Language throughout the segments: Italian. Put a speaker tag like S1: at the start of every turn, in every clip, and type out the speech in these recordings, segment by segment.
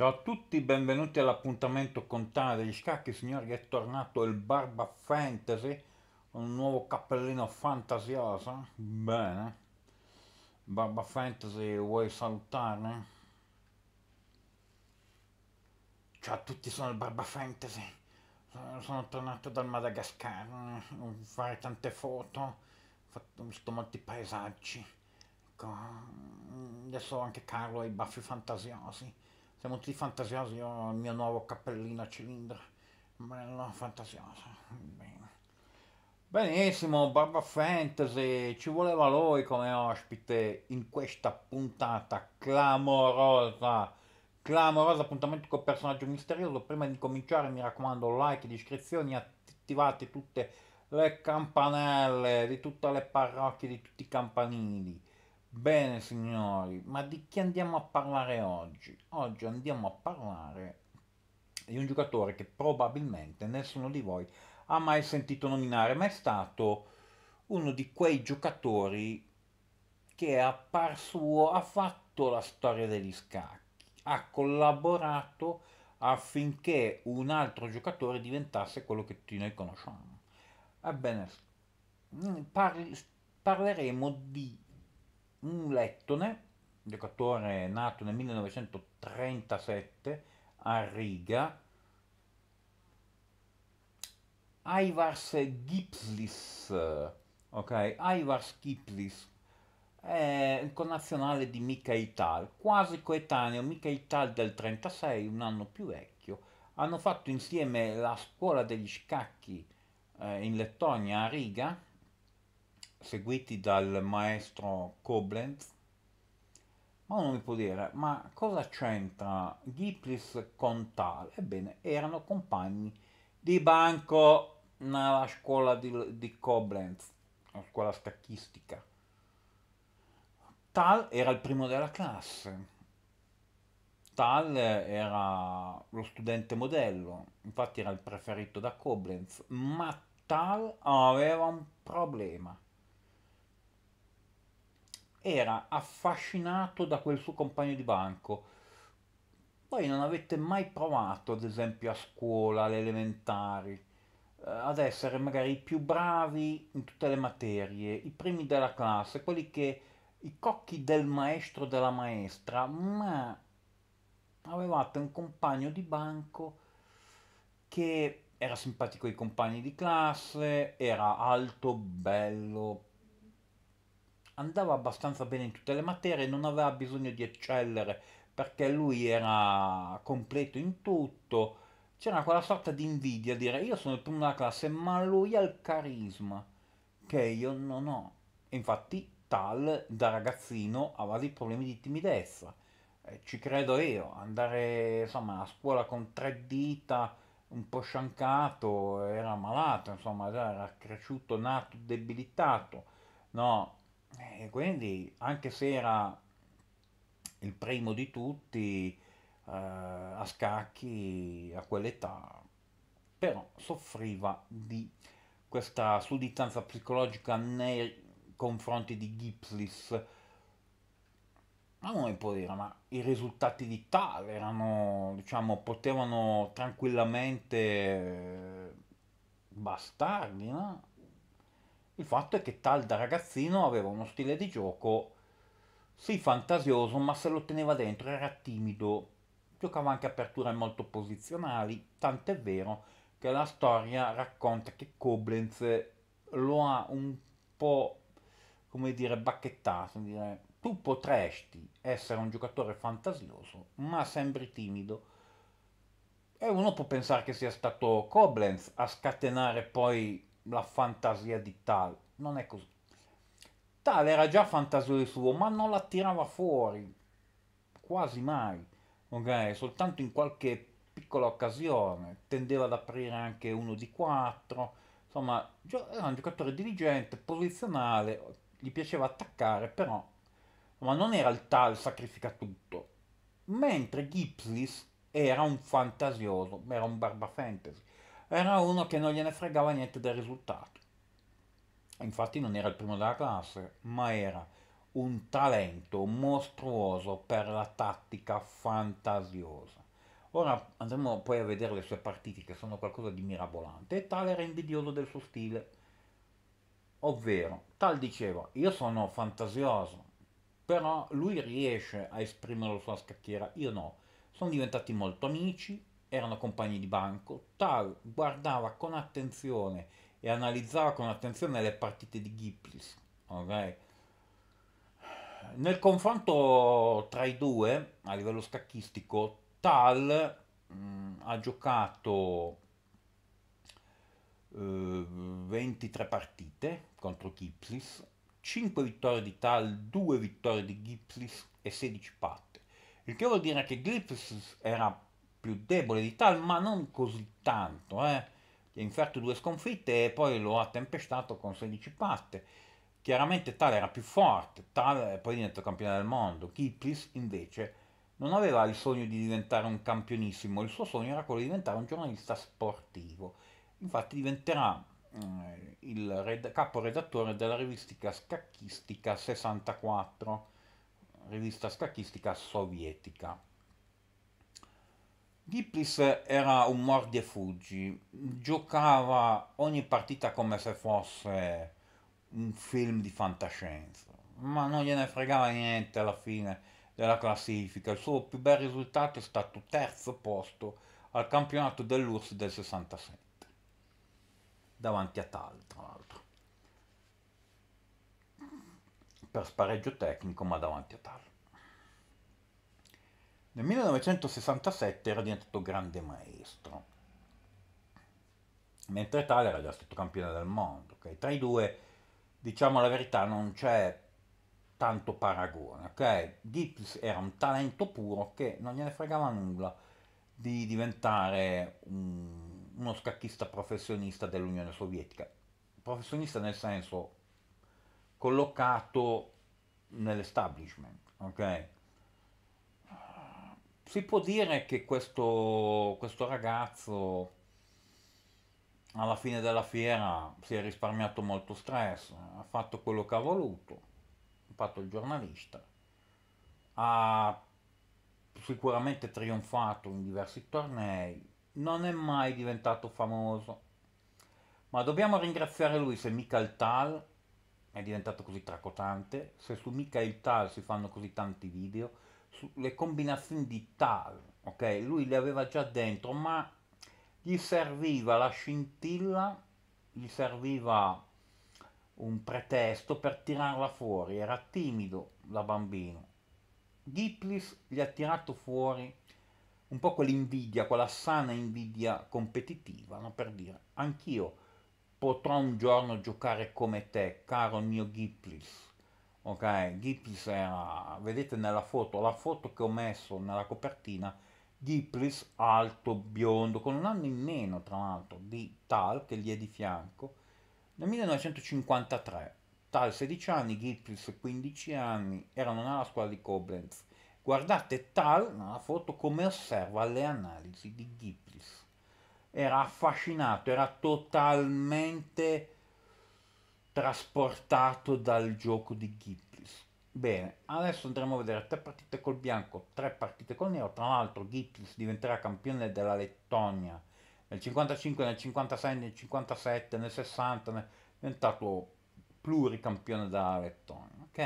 S1: Ciao a tutti, benvenuti all'appuntamento con Tana degli Scacchi, signori è tornato il Barba Fantasy, un nuovo cappellino fantasioso, bene, Barba Fantasy vuoi salutare? Ciao a tutti, sono il Barba Fantasy, sono tornato dal Madagascar, a mm, fare tante foto, ho, ho visto molti paesaggi, ecco, mm, adesso anche Carlo ha i baffi fantasiosi siamo tutti fantasiosi, io ho il mio nuovo cappellino a cilindro, bello fantasioso. Bene. Benissimo, Barba Fantasy, ci voleva lui come ospite in questa puntata clamorosa. Clamoroso appuntamento col personaggio misterioso. Prima di cominciare, mi raccomando, like ed iscrizioni, attivate tutte le campanelle di tutte le parrocchie, di tutti i campanili Bene signori, ma di chi andiamo a parlare oggi? Oggi andiamo a parlare di un giocatore che probabilmente nessuno di voi ha mai sentito nominare, ma è stato uno di quei giocatori che a par suo ha fatto la storia degli scacchi, ha collaborato affinché un altro giocatore diventasse quello che tutti noi conosciamo. Ebbene, mm, parli, parleremo di un lettone, giocatore nato nel 1937 a Riga, Ivars Gipslis, ok, Ivars Gipslis, è il connazionale di Mikhail Tal, quasi coetaneo, Mikhail Tal del 36, un anno più vecchio, hanno fatto insieme la scuola degli scacchi eh, in Lettonia a Riga, seguiti dal maestro Koblenz, ma uno mi può dire, ma cosa c'entra Giplis con Tal? Ebbene, erano compagni di banco nella scuola di, di Koblenz, la scuola scacchistica. Tal era il primo della classe. Tal era lo studente modello, infatti era il preferito da Koblenz, ma Tal aveva un problema era affascinato da quel suo compagno di banco. Voi non avete mai provato, ad esempio, a scuola, alle elementari, eh, ad essere magari i più bravi in tutte le materie, i primi della classe, quelli che i cocchi del maestro della maestra, ma avevate un compagno di banco che era simpatico ai compagni di classe, era alto, bello, andava abbastanza bene in tutte le materie, non aveva bisogno di eccellere perché lui era completo in tutto, c'era quella sorta di invidia, dire io sono il primo della classe, ma lui ha il carisma che io non ho. Infatti Tal da ragazzino aveva dei problemi di timidezza, eh, ci credo io, andare insomma, a scuola con tre dita, un po' sciancato, era malato, insomma era cresciuto, nato, debilitato, no? E eh, quindi, anche se era il primo di tutti eh, a scacchi a quell'età, però soffriva di questa sudditanza psicologica nei confronti di Gipslis. Ma uno può dire, ma i risultati di Tal erano, diciamo, potevano tranquillamente eh, bastardi, no? Il fatto è che Tal da ragazzino aveva uno stile di gioco, sì fantasioso, ma se lo teneva dentro era timido, giocava anche aperture molto posizionali, tant'è vero che la storia racconta che Koblenz lo ha un po', come dire, bacchettato, dire, tu potresti essere un giocatore fantasioso, ma sembri timido. E uno può pensare che sia stato Koblenz a scatenare poi la fantasia di Tal. Non è così. Tal era già fantasioso suo, ma non la tirava fuori quasi mai. Ok, soltanto in qualche piccola occasione tendeva ad aprire anche uno di quattro. Insomma, era un giocatore diligente, posizionale, gli piaceva attaccare, però ma non era il tal sacrifica tutto. Mentre Gipslis era un fantasioso, era un barba fantasy era uno che non gliene fregava niente del risultato. Infatti non era il primo della classe, ma era un talento mostruoso per la tattica fantasiosa. Ora andremo poi a vedere le sue partite che sono qualcosa di mirabolante e tale era invidioso del suo stile. Ovvero, Tal diceva, io sono fantasioso, però lui riesce a esprimere la sua scacchiera, io no. Sono diventati molto amici, erano compagni di banco, Tal guardava con attenzione e analizzava con attenzione le partite di Giplis. Okay? Nel confronto tra i due, a livello scacchistico, Tal mh, mm, ha giocato eh, 23 partite contro Gipsis, 5 vittorie di Tal, 2 vittorie di Gipsis e 16 patte. Il che vuol dire che Gipsis era più debole di Tal, ma non così tanto, eh. ha inferto due sconfitte e poi lo ha tempestato con 16 patte. Chiaramente Tal era più forte, Tal è poi diventato campione del mondo, Kiplis invece non aveva il sogno di diventare un campionissimo, il suo sogno era quello di diventare un giornalista sportivo. Infatti diventerà eh, il red- caporedattore della rivistica scacchistica 64, rivista scacchistica sovietica. Diplis era un mordi e fuggi, giocava ogni partita come se fosse un film di fantascienza, ma non gliene fregava niente alla fine della classifica. Il suo più bel risultato è stato terzo posto al campionato dell'URSS del 67, davanti a Tal, tra l'altro, per spareggio tecnico, ma davanti a Tal. Nel 1967 era diventato grande maestro, mentre tale era già stato campione del mondo. Okay? Tra i due, diciamo la verità, non c'è tanto paragone. Okay? Dips era un talento puro che non gliene fregava nulla di diventare un, uno scacchista professionista dell'Unione Sovietica. Professionista nel senso collocato nell'establishment, ok? si può dire che questo, questo ragazzo alla fine della fiera si è risparmiato molto stress, ha fatto quello che ha voluto, ha fatto il giornalista, ha sicuramente trionfato in diversi tornei, non è mai diventato famoso, ma dobbiamo ringraziare lui se mica il Tal è diventato così tracotante, se su mica il Tal si fanno così tanti video, le combinazioni di Tal, ok? Lui le aveva già dentro, ma gli serviva la scintilla, gli serviva un pretesto per tirarla fuori, era timido da bambino. Giplis gli ha tirato fuori un po' quell'invidia, quella sana invidia competitiva, no? per dire, anch'io potrò un giorno giocare come te, caro mio Giplis ok Giplis era vedete nella foto la foto che ho messo nella copertina Giplis alto biondo con un anno in meno tra l'altro di Tal che gli è di fianco nel 1953 Tal 16 anni Giplis 15 anni erano nella scuola di Koblenz guardate Tal nella foto come osserva le analisi di Giplis era affascinato era totalmente trasportato dal gioco di Giplis. Bene, adesso andremo a vedere tre partite col bianco, tre partite col nero. Tra l'altro Giplis diventerà campione della Lettonia nel 55, nel 56, nel 57, nel 60, nel... è diventato pluricampione della Lettonia. Ok?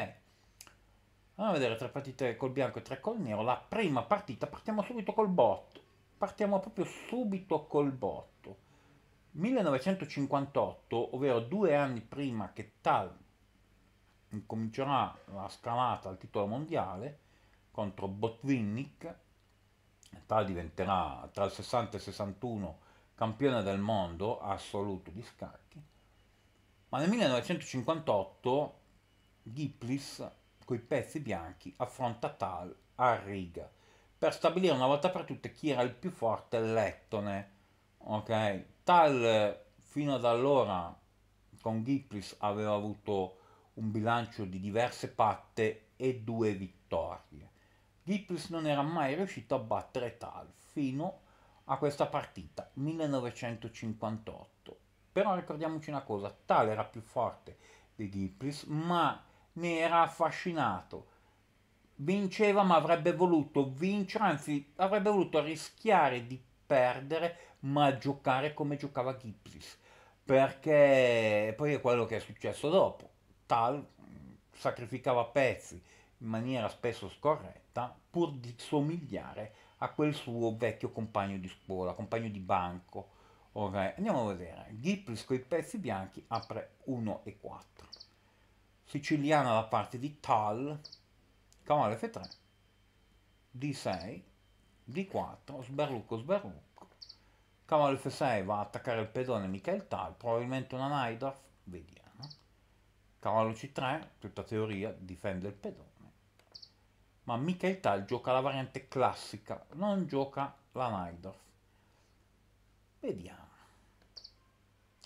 S1: Andiamo a vedere tre partite col bianco e tre col nero. La prima partita partiamo subito col bot. Partiamo proprio subito col bot. 1958, ovvero due anni prima che Tal incomincerà la scalata al titolo mondiale contro Botvinnik, Tal diventerà tra il 60 e il 61 campione del mondo assoluto di scacchi, ma nel 1958 Giplis coi pezzi bianchi affronta Tal a Riga per stabilire una volta per tutte chi era il più forte lettone, ok? Tal fino ad allora con Gipris aveva avuto un bilancio di diverse patte e due vittorie. Gipris non era mai riuscito a battere Tal fino a questa partita 1958. Però ricordiamoci una cosa, Tal era più forte di Gipris, ma ne era affascinato. Vinceva ma avrebbe voluto vincere, anzi avrebbe voluto rischiare di perdere ma giocare come giocava Gipsis, perché poi è quello che è successo dopo. Tal mm, sacrificava pezzi in maniera spesso scorretta pur di somigliare a quel suo vecchio compagno di scuola, compagno di banco. Okay. Andiamo a vedere, Giplis con i pezzi bianchi apre 1 e 4. Siciliana da parte di Tal, cavallo F3, D6, D4, sberlucco, sberlucco, Cavallo F6 va a attaccare il pedone Michael Tal, probabilmente una Naidorf, vediamo. Cavallo C3, tutta teoria, difende il pedone. Ma Michael Tal gioca la variante classica, non gioca la Naidorf. Vediamo.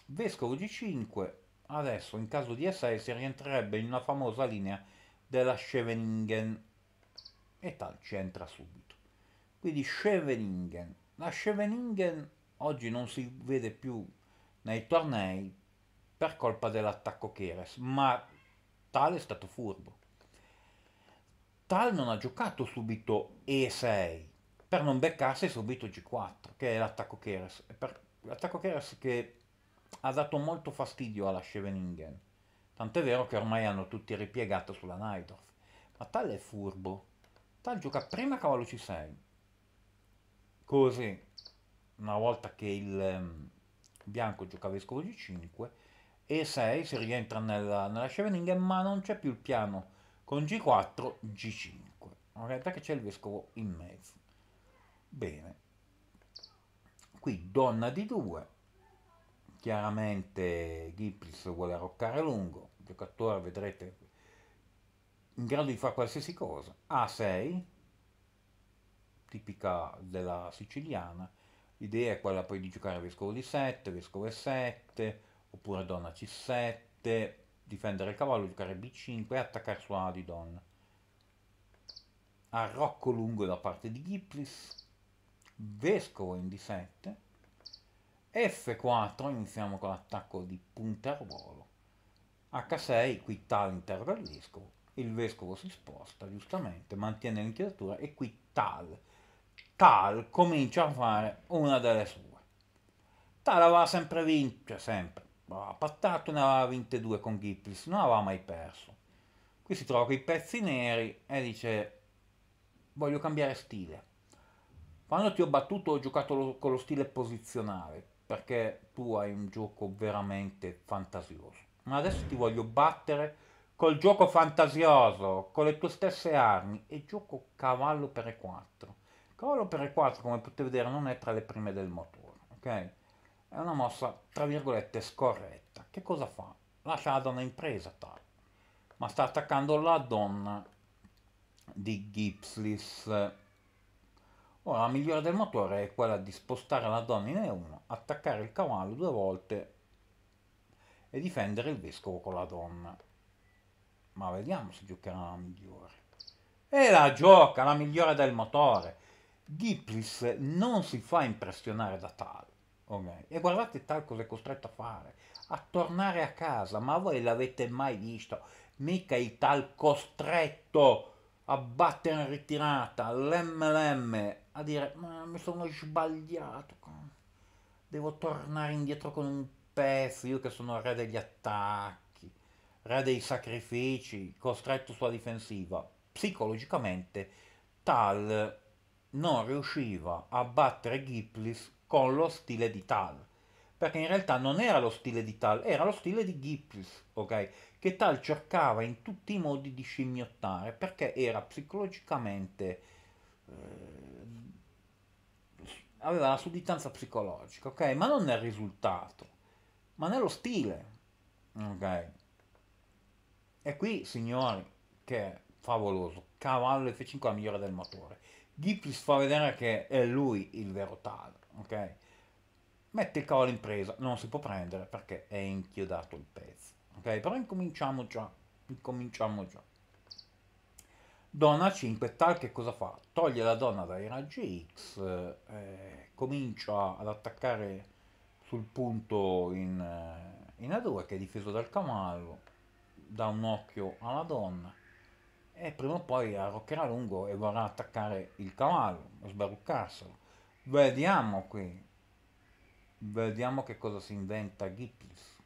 S1: Vescovo G5, adesso in caso di E6 si rientrerebbe in una famosa linea della Scheveningen e Tal ci entra subito. Quindi Scheveningen. La Scheveningen oggi non si vede più nei tornei per colpa dell'attacco Keres, ma Tal è stato furbo. Tal non ha giocato subito E6 per non beccarsi subito G4, che è l'attacco Keres. Per, l'attacco Keres che ha dato molto fastidio alla Scheveningen, tant'è vero che ormai hanno tutti ripiegato sulla Najdorf. Ma Tal è furbo. Tal gioca prima cavallo C6. Così, una volta che il ehm, bianco giocava vescovo g 5 e 6 si rientra nella, nella Scheveningen ma non c'è più il piano con G4, G5 in realtà che c'è il vescovo in mezzo bene qui donna di 2 chiaramente Gipris vuole arroccare lungo il giocatore vedrete in grado di fare qualsiasi cosa A6 tipica della siciliana L'idea è quella poi di giocare vescovo di 7, vescovo E7, oppure donna C7, difendere il cavallo, giocare B5 e attaccare su A di donna. Arrocco lungo da parte di Giplis, vescovo in D7, F4, iniziamo con l'attacco di punta al ruolo, H6, qui taglia intervallisco, il vescovo si sposta giustamente, mantiene l'inchiodatura e qui tal Tal comincia a fare una delle sue. Tal aveva sempre vinto, cioè sempre, aveva pattato, ne aveva vinte due con Giplis, non aveva mai perso. Qui si trova con i pezzi neri e dice voglio cambiare stile. Quando ti ho battuto ho giocato lo, con lo stile posizionale, perché tu hai un gioco veramente fantasioso. Ma adesso ti voglio battere col gioco fantasioso, con le tue stesse armi e gioco cavallo per E4. Cavallo 4 come potete vedere non è tra le prime del motore, ok? È una mossa tra virgolette scorretta. Che cosa fa? Lascia la donna in presa tale, ma sta attaccando la donna di Gipslis. Ora la migliore del motore è quella di spostare la donna in E1, attaccare il cavallo due volte e difendere il vescovo con la donna. Ma vediamo se giocherà la migliore. E la gioca, la migliore del motore Diplis non si fa impressionare da Tal. Okay? E guardate Tal cosa è costretto a fare, a tornare a casa, ma voi l'avete mai visto? Mica il Tal costretto a battere in ritirata, l'MLM, a dire ma mi sono sbagliato, devo tornare indietro con un pezzo, io che sono re degli attacchi, re dei sacrifici, costretto sulla difensiva. Psicologicamente Tal non riusciva a battere Giplis con lo stile di Tal, perché in realtà non era lo stile di Tal, era lo stile di Giplis, ok? Che Tal cercava in tutti i modi di scimmiottare perché era psicologicamente... Eh, aveva la sudditanza psicologica, ok? Ma non nel risultato, ma nello stile, ok? E qui, signori, che favoloso, cavallo F5 la migliore del motore. Giplis fa vedere che è lui il vero tal, ok? Mette il cavallo in presa, non si può prendere perché è inchiodato il pezzo, ok? Però incominciamo già, incominciamo già. Donna 5, tal che cosa fa? Toglie la donna dai raggi X, eh, comincia ad attaccare sul punto in, eh, in A2 che è difeso dal cavallo, dà un occhio alla donna, e prima o poi arroccherà lungo e vorrà attaccare il cavallo, sbaruccarselo. Vediamo qui, vediamo che cosa si inventa Gippis.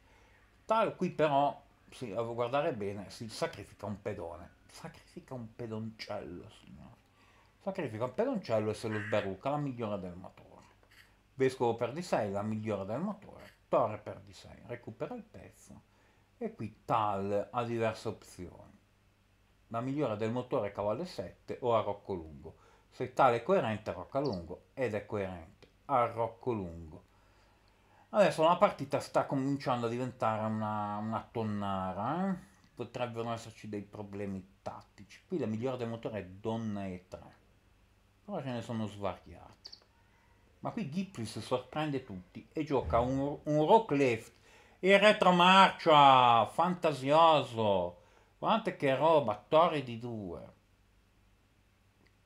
S1: Tal qui però, si, a guardare bene, si sacrifica un pedone, sacrifica un pedoncello, signore. Sacrifica un pedoncello e se lo sbarucca, la migliore del motore. Vescovo per di 6, la migliore del motore, torre per di 6, recupera il pezzo. E qui Tal ha diverse opzioni ma migliore del motore cavallo 7 o a rocco lungo. Se tale è coerente, rocca lungo, ed è coerente, a rocco lungo. Adesso la partita sta cominciando a diventare una, una tonnara, eh? potrebbero esserci dei problemi tattici. Qui la migliore del motore è donna e 3, però ce ne sono svariate. Ma qui Gipris sorprende tutti e gioca un, un rock left e retromarcia, fantasioso Guardate che roba, Tori di 2.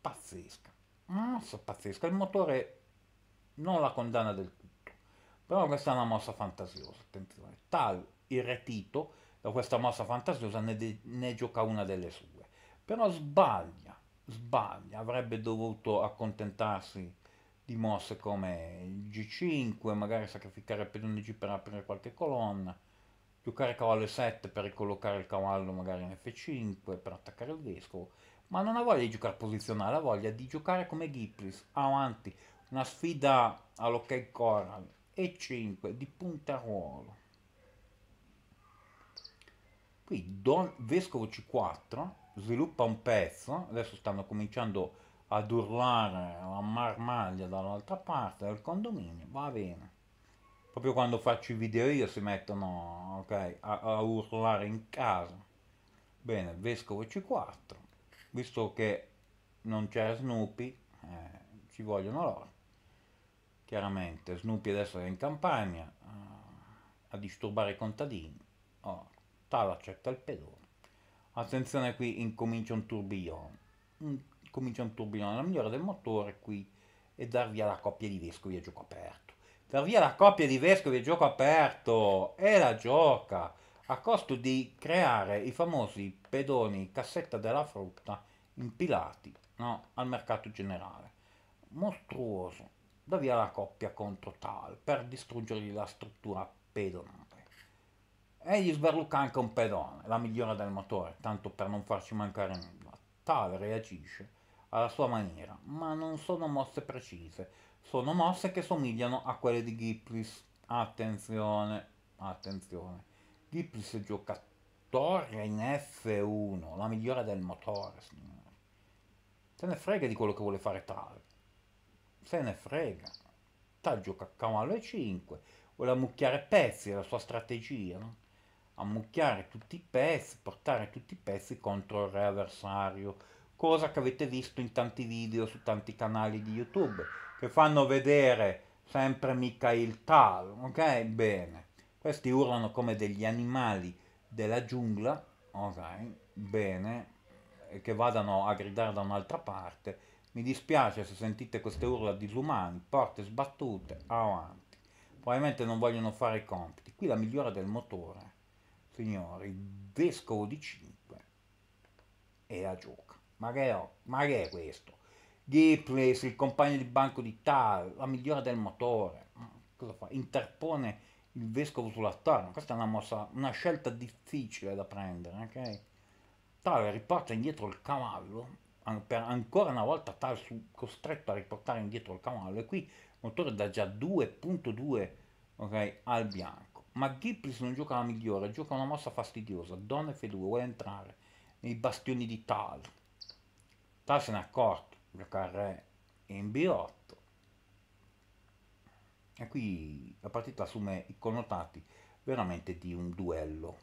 S1: Pazzesca. Una mossa pazzesca. Il motore non la condanna del tutto. Però questa è una mossa fantasiosa. Attenzione. Tal, irretito da questa mossa fantasiosa, ne, de- ne gioca una delle sue. Però sbaglia. Sbaglia. Avrebbe dovuto accontentarsi di mosse come il G5, magari sacrificare il pedone G per aprire qualche colonna giocare cavallo e 7 per ricollocare il cavallo magari in F5, per attaccare il vescovo, ma non ha voglia di giocare posizionale, ha voglia di giocare come Giplis, avanti, una sfida all'ok Coral, E5, di punta ruolo. Qui don, vescovo C4, sviluppa un pezzo, adesso stanno cominciando ad urlare la marmaglia dall'altra parte del condominio, va bene proprio quando faccio i video io si mettono okay, a, a, urlare in casa. Bene, vescovo C4, visto che non c'è Snoopy, eh, ci vogliono loro. Chiaramente Snoopy adesso è in campagna eh, a disturbare i contadini. Oh, Tala accetta il pedone. Attenzione qui incomincia un tourbillon. Incomincia un tourbillon, la migliore del motore qui e dar via la coppia di vescovi a gioco aperto per via la coppia di vescovi a gioco aperto e la gioca a costo di creare i famosi pedoni cassetta della frutta impilati no, al mercato generale. Mostruoso. Da via la coppia contro Tal per distruggergli la struttura pedonale. E gli sverluca anche un pedone, la migliore del motore, tanto per non farci mancare nulla. Tal reagisce alla sua maniera, ma non sono mosse precise sono mosse che somigliano a quelle di Gipris. Attenzione, attenzione. Gipris è giocatore in F1, la migliore del motore, signore. Se ne frega di quello che vuole fare Tal. Se ne frega. Tal gioca a cavallo e 5. Vuole ammucchiare pezzi, è la sua strategia, no? Ammucchiare tutti i pezzi, portare tutti i pezzi contro il re avversario. Cosa che avete visto in tanti video su tanti canali di YouTube che fanno vedere sempre Mikhail Tal, ok? Bene, questi urlano come degli animali della giungla, ok? Bene, e che vadano a gridare da un'altra parte. Mi dispiace se sentite queste urla disumane, porte sbattute, avanti. Probabilmente non vogliono fare i compiti. Qui la migliore del motore, signori, vescovo di 5 e la gioca. Ma che, ho? ma che è questo? Diples, il compagno di banco di Tal, la migliore del motore, mm, cosa fa? Interpone il vescovo sulla sull'altare, questa è una mossa, una scelta difficile da prendere, ok? Tal riporta indietro il cavallo, per ancora una volta Tal su, costretto a riportare indietro il cavallo, e qui il motore dà già 2.2 okay, al bianco. Ma Diples non gioca la migliore, gioca una mossa fastidiosa, Don F2 vuole entrare nei bastioni di Tal. Tal se ne accorta giocare in B8 e qui la partita assume i connotati veramente di un duello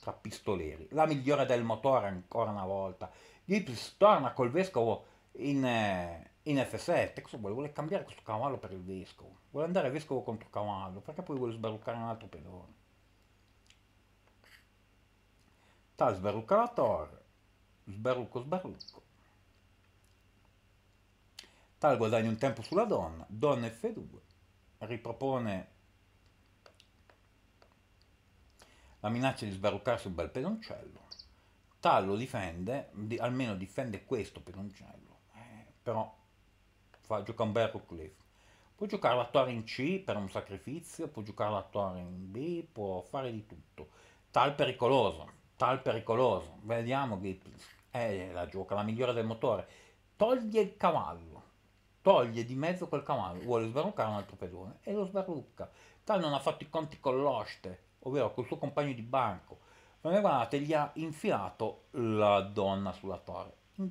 S1: tra pistoleri la migliore del motore ancora una volta Gibbs torna col vescovo in, eh, in F7 cosa vuole? vuole cambiare questo cavallo per il vescovo vuole andare vescovo contro cavallo perché poi vuole sbarruccare un altro pedone tal sbarrucca la torre sbarrucco sbarrucco Tal guadagna un tempo sulla donna, donna F2, ripropone la minaccia di sbarruccarsi un bel pedoncello, Tal lo difende, di, almeno difende questo pedoncello, eh, però fa, gioca un bel rook lift. Può giocare la torre in C per un sacrificio, può giocare la torre in B, può fare di tutto. Tal pericoloso, tal pericoloso. Vediamo che è eh, la gioca, la migliore del motore. Toglie il cavallo toglie di mezzo quel cavallo, vuole sbarruccare un altro pedone e lo sbarrucca. Tal non ha fatto i conti con l'oste, ovvero col suo compagno di banco. Ma guardate, gli ha infilato la donna sulla torre, in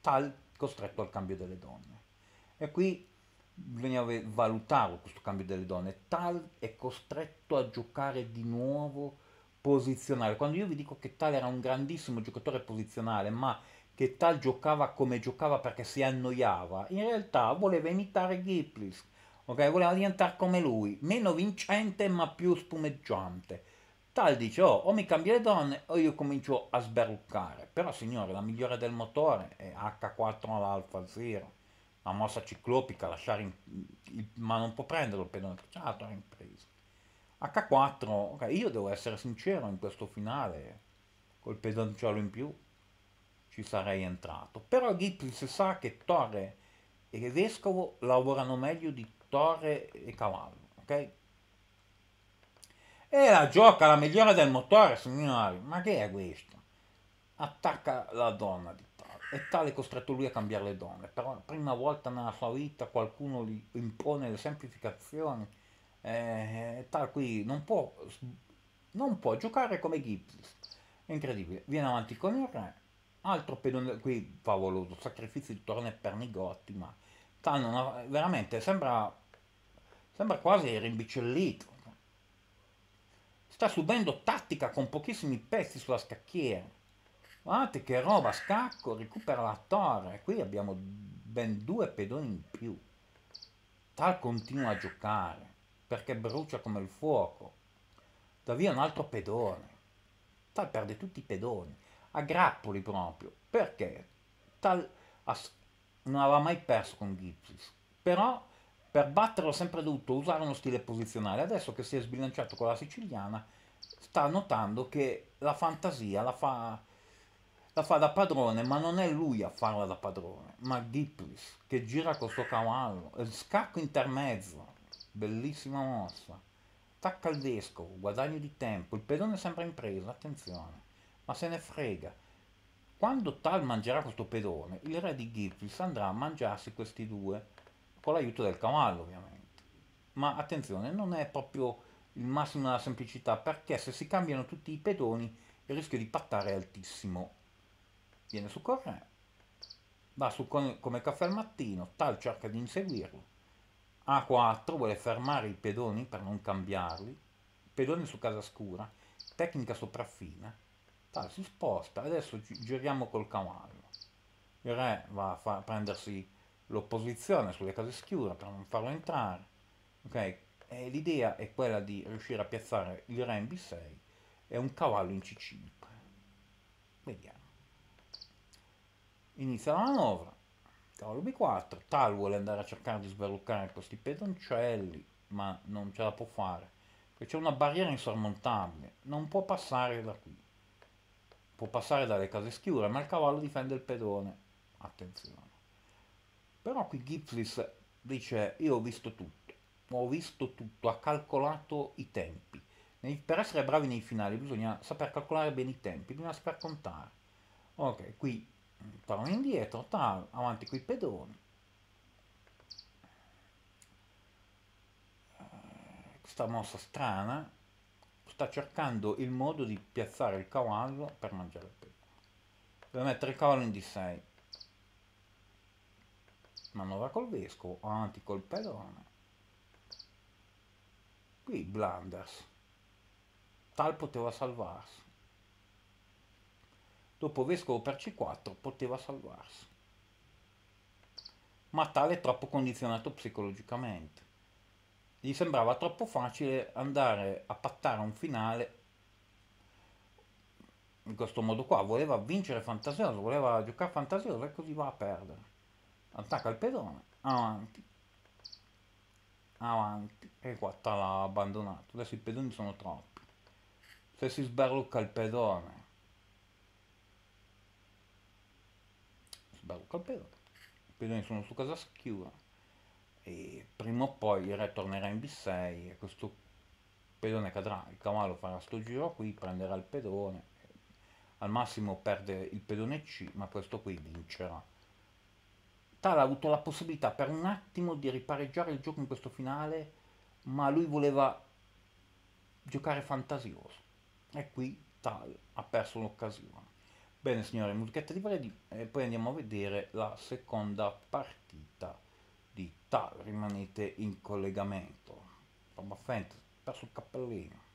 S1: tal costretto al cambio delle donne. E qui bisogna valutare questo cambio delle donne. Tal è costretto a giocare di nuovo posizionale. Quando io vi dico che Tal era un grandissimo giocatore posizionale, ma che Tal giocava come giocava perché si annoiava, in realtà voleva imitare Giplis, ok? Voleva diventare come lui, meno vincente ma più spumeggiante. Tal dice, oh, o mi cambia le donne o io comincio a sberuccare. Però signore, la migliore del motore è H4 all'Alfa 0, la mossa ciclopica, lasciare in, il, ma non può prenderlo il pedone tracciato, era impresa. H4, ok, io devo essere sincero in questo finale, col pedoncello in più ci sarei entrato. Però Lippi sa che Torre e Vescovo lavorano meglio di Torre e Cavallo, ok? E la gioca la migliore del motore, signori. Ma che è questo? Attacca la donna di Torre. E tale costretto lui a cambiare le donne. Per la prima volta nella sua vita qualcuno gli impone le semplificazioni. Eh, tal qui non può, non può giocare come Gibbs. incredibile. Viene avanti con il re altro pedone qui favoloso sacrifici di torne per Nigotti ma stanno veramente sembra sembra quasi rimbicellito sta subendo tattica con pochissimi pezzi sulla scacchiera guardate che roba scacco recupera la torre qui abbiamo ben due pedoni in più tal continua a giocare perché brucia come il fuoco da via un altro pedone tal perde tutti i pedoni a grappoli proprio, perché tal, as, non aveva mai perso con Gipsis, però per batterlo ha sempre dovuto usare uno stile posizionale, adesso che si è sbilanciato con la siciliana sta notando che la fantasia la fa, la fa da padrone, ma non è lui a farla da padrone, ma Gipsis che gira col suo cavallo, il scacco intermezzo, bellissima mossa, tacca al vescovo, guadagno di tempo, il pedone è sempre in presa, attenzione ma se ne frega. Quando Tal mangerà questo pedone, il re di Gilfis andrà a mangiarsi questi due, con l'aiuto del cavallo ovviamente. Ma attenzione, non è proprio il massimo della semplicità, perché se si cambiano tutti i pedoni il rischio di pattare è altissimo. Viene su Corre, va su con, come caffè al mattino, Tal cerca di inseguirlo. A4 vuole fermare i pedoni per non cambiarli, pedoni su casa scura, tecnica sopraffina, dai, si sposta, adesso giriamo col cavallo. Il re va a far prendersi l'opposizione sulle case schiure per non farlo entrare. Ok? E l'idea è quella di riuscire a piazzare il re in B6 e un cavallo in C5. Vediamo. Inizia la manovra. Cavallo B4. Tal vuole andare a cercare di sberluccare questi pedoncelli, ma non ce la può fare. Perché c'è una barriera insormontabile. Non può passare da qui può passare dalle case schiure, ma il cavallo difende il pedone. Attenzione. Però qui Gipsis dice io ho visto tutto, ho visto tutto, ha calcolato i tempi. per essere bravi nei finali bisogna saper calcolare bene i tempi, bisogna saper contare. Ok, qui torno indietro, tar, avanti con i pedoni. Eh, questa mossa strana, sta cercando il modo di piazzare il cavallo per mangiare il pesce. Deve mettere il cavallo in D6. Manovra col vescovo, avanti col pedone. Qui Blunders. Tal poteva salvarsi. Dopo vescovo per C4 poteva salvarsi. Ma tale è troppo condizionato psicologicamente gli sembrava troppo facile andare a pattare un finale in questo modo qua, voleva vincere fantasioso, voleva giocare fantasioso e così va a perdere. Attacca il pedone, avanti, avanti, e qua l'ha abbandonato. Adesso i pedoni sono troppi. Se si sbarrucca il pedone, sbarrucca il pedone, i pedoni sono su casa schiura e prima o poi il re tornerà in B6 e questo pedone cadrà, il cavallo farà sto giro qui, prenderà il pedone, al massimo perde il pedone C, ma questo qui vincerà. Tal ha avuto la possibilità per un attimo di ripareggiare il gioco in questo finale, ma lui voleva giocare fantasioso. E qui Tal ha perso l'occasione. Bene signori, musichetta di Valedì, e poi andiamo a vedere la seconda partita di TAL rimanete in collegamento. Roba Fent, perso il cappellino.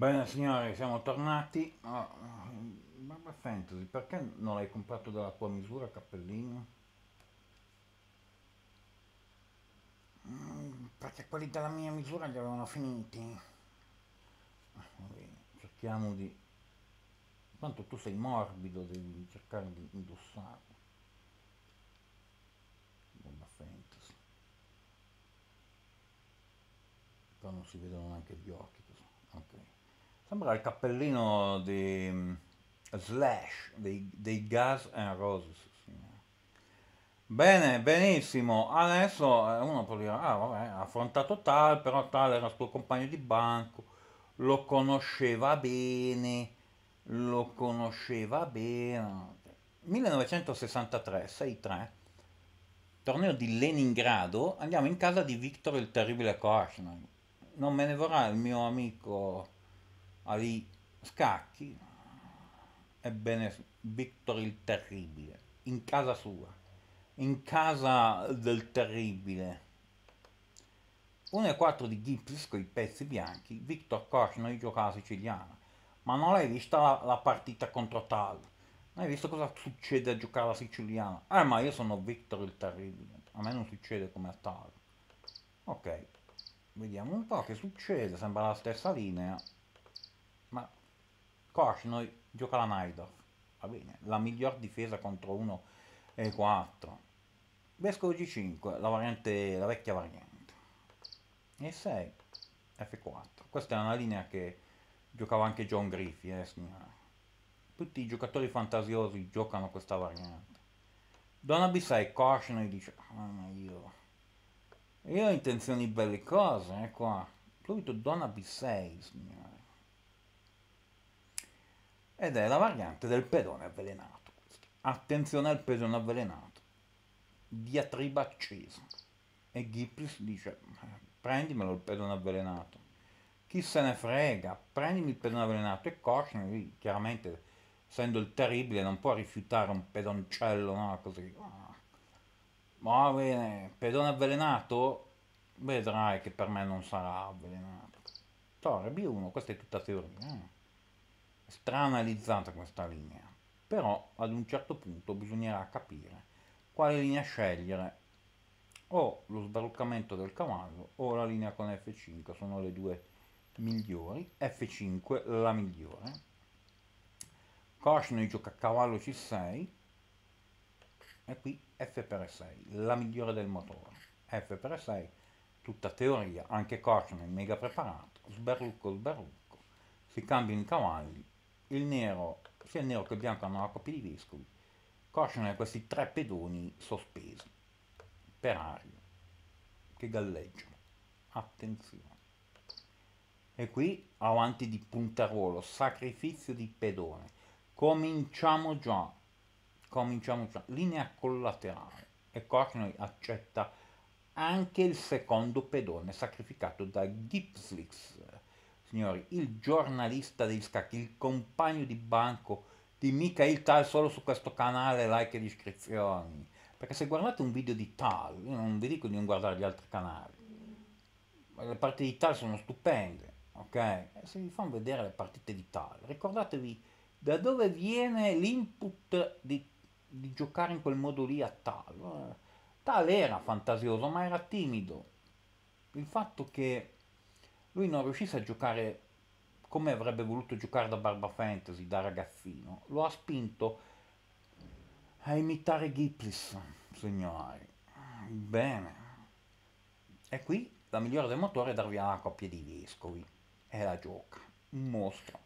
S1: Bene signori, siamo tornati. Oh, ah, Fantasy, ah, perché non l'hai comprato dalla tua misura, cappellino? Mm, perché quelli della mia misura li avevano finiti. Ah, cerchiamo di... Tanto tu sei morbido, devi cercare di indossarlo. Barba Fantasy. Però non si vedono neanche gli occhi. Ok. Sembra il cappellino di mm, Slash, dei, dei Gas and Roses. Bene, benissimo. Adesso eh, uno può dire, ah vabbè, ha affrontato Tal, però Tal era il suo compagno di banco, lo conosceva bene, lo conosceva bene. 1963, 6-3, torneo di Leningrado, andiamo in casa di Victor il terribile Koshner. Non me ne vorrà il mio amico ai scacchi, ebbene Victor il Terribile, in casa sua, in casa del Terribile. 1 e 4 di Gibbs con i pezzi bianchi, Victor Koch non giocava la siciliana, ma non l'hai vista la, la partita contro Tal, non hai visto cosa succede a giocare la siciliana, eh ma io sono Victor il Terribile, a me non succede come a Tal. Ok, vediamo un po' che succede, sembra la stessa linea, Korchnoi gioca la Naidorf, va bene, la miglior difesa contro 1 e 4. Vescovo G5, la, variante, la vecchia variante. E 6, F4. Questa è una linea che giocava anche John Griffith, eh, signore. Tutti i giocatori fantasiosi giocano questa variante. Donna B6, Korchnoi dice, ah, io... Io ho intenzioni belle cose, eh qua. Subito Donna B6, signore ed è la variante del pedone avvelenato. Attenzione al pedone avvelenato, diatriba accesa. E Giplis dice, prendimelo il pedone avvelenato. Chi se ne frega, prendimi il pedone avvelenato. E Koshner, chiaramente, essendo il terribile, non può rifiutare un pedoncello, no? Così. Ma ah, bene, pedone avvelenato? Vedrai che per me non sarà avvelenato. Torre B1, questa è tutta teoria. Eh? stranalizzata questa linea, però ad un certo punto bisognerà capire quale linea scegliere, o lo sbarruccamento del cavallo o la linea con F5, sono le due migliori, F5 la migliore. Koshnoi gioca cavallo C6 e qui F per 6, la migliore del motore. F per 6, tutta teoria, anche Koshnoi mega preparato, sberlucco sberrucco, si cambiano i cavalli il nero, sia il nero che il bianco hanno la coppia di vescovi, cosciono questi tre pedoni sospesi per aria, che galleggiano. Attenzione. E qui avanti di puntarolo, sacrificio di pedone. Cominciamo già, cominciamo già, linea collaterale. E Cosnoy accetta anche il secondo pedone sacrificato da Gipslix signori, il giornalista degli scacchi, il compagno di banco di Mikhail Tal solo su questo canale, like e iscrizioni. Perché se guardate un video di Tal, io non vi dico di non guardare gli altri canali, le partite di Tal sono stupende, ok? Se vi fanno vedere le partite di Tal, ricordatevi da dove viene l'input di, di giocare in quel modo lì a Tal. Tal era fantasioso, ma era timido. Il fatto che lui non riuscisse a giocare come avrebbe voluto giocare da Barba Fantasy, da ragazzino, lo ha spinto a imitare Giplis, signori. Bene. E qui la migliore del motore è darvi alla coppia di vescovi. E la gioca. Un mostro.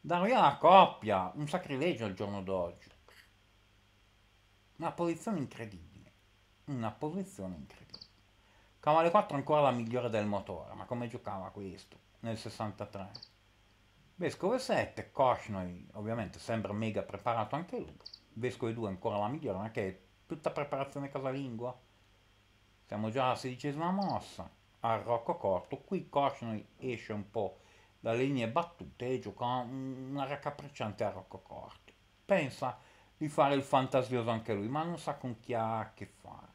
S1: Darvi alla coppia. Un sacrilegio al giorno d'oggi. Una posizione incredibile. Una posizione incredibile. Cavale 4 ancora la migliore del motore, ma come giocava questo nel 63? Vescove 7, Koshnoi ovviamente sembra mega preparato anche lui, Vescove 2 ancora la migliore, ma che è tutta preparazione casalingua. Siamo già alla sedicesima mossa, a rocco corto, qui Koshnoi esce un po' dalle linee battute e gioca una raccapricciante a rocco corto. Pensa di fare il fantasioso anche lui, ma non sa con chi ha a che fare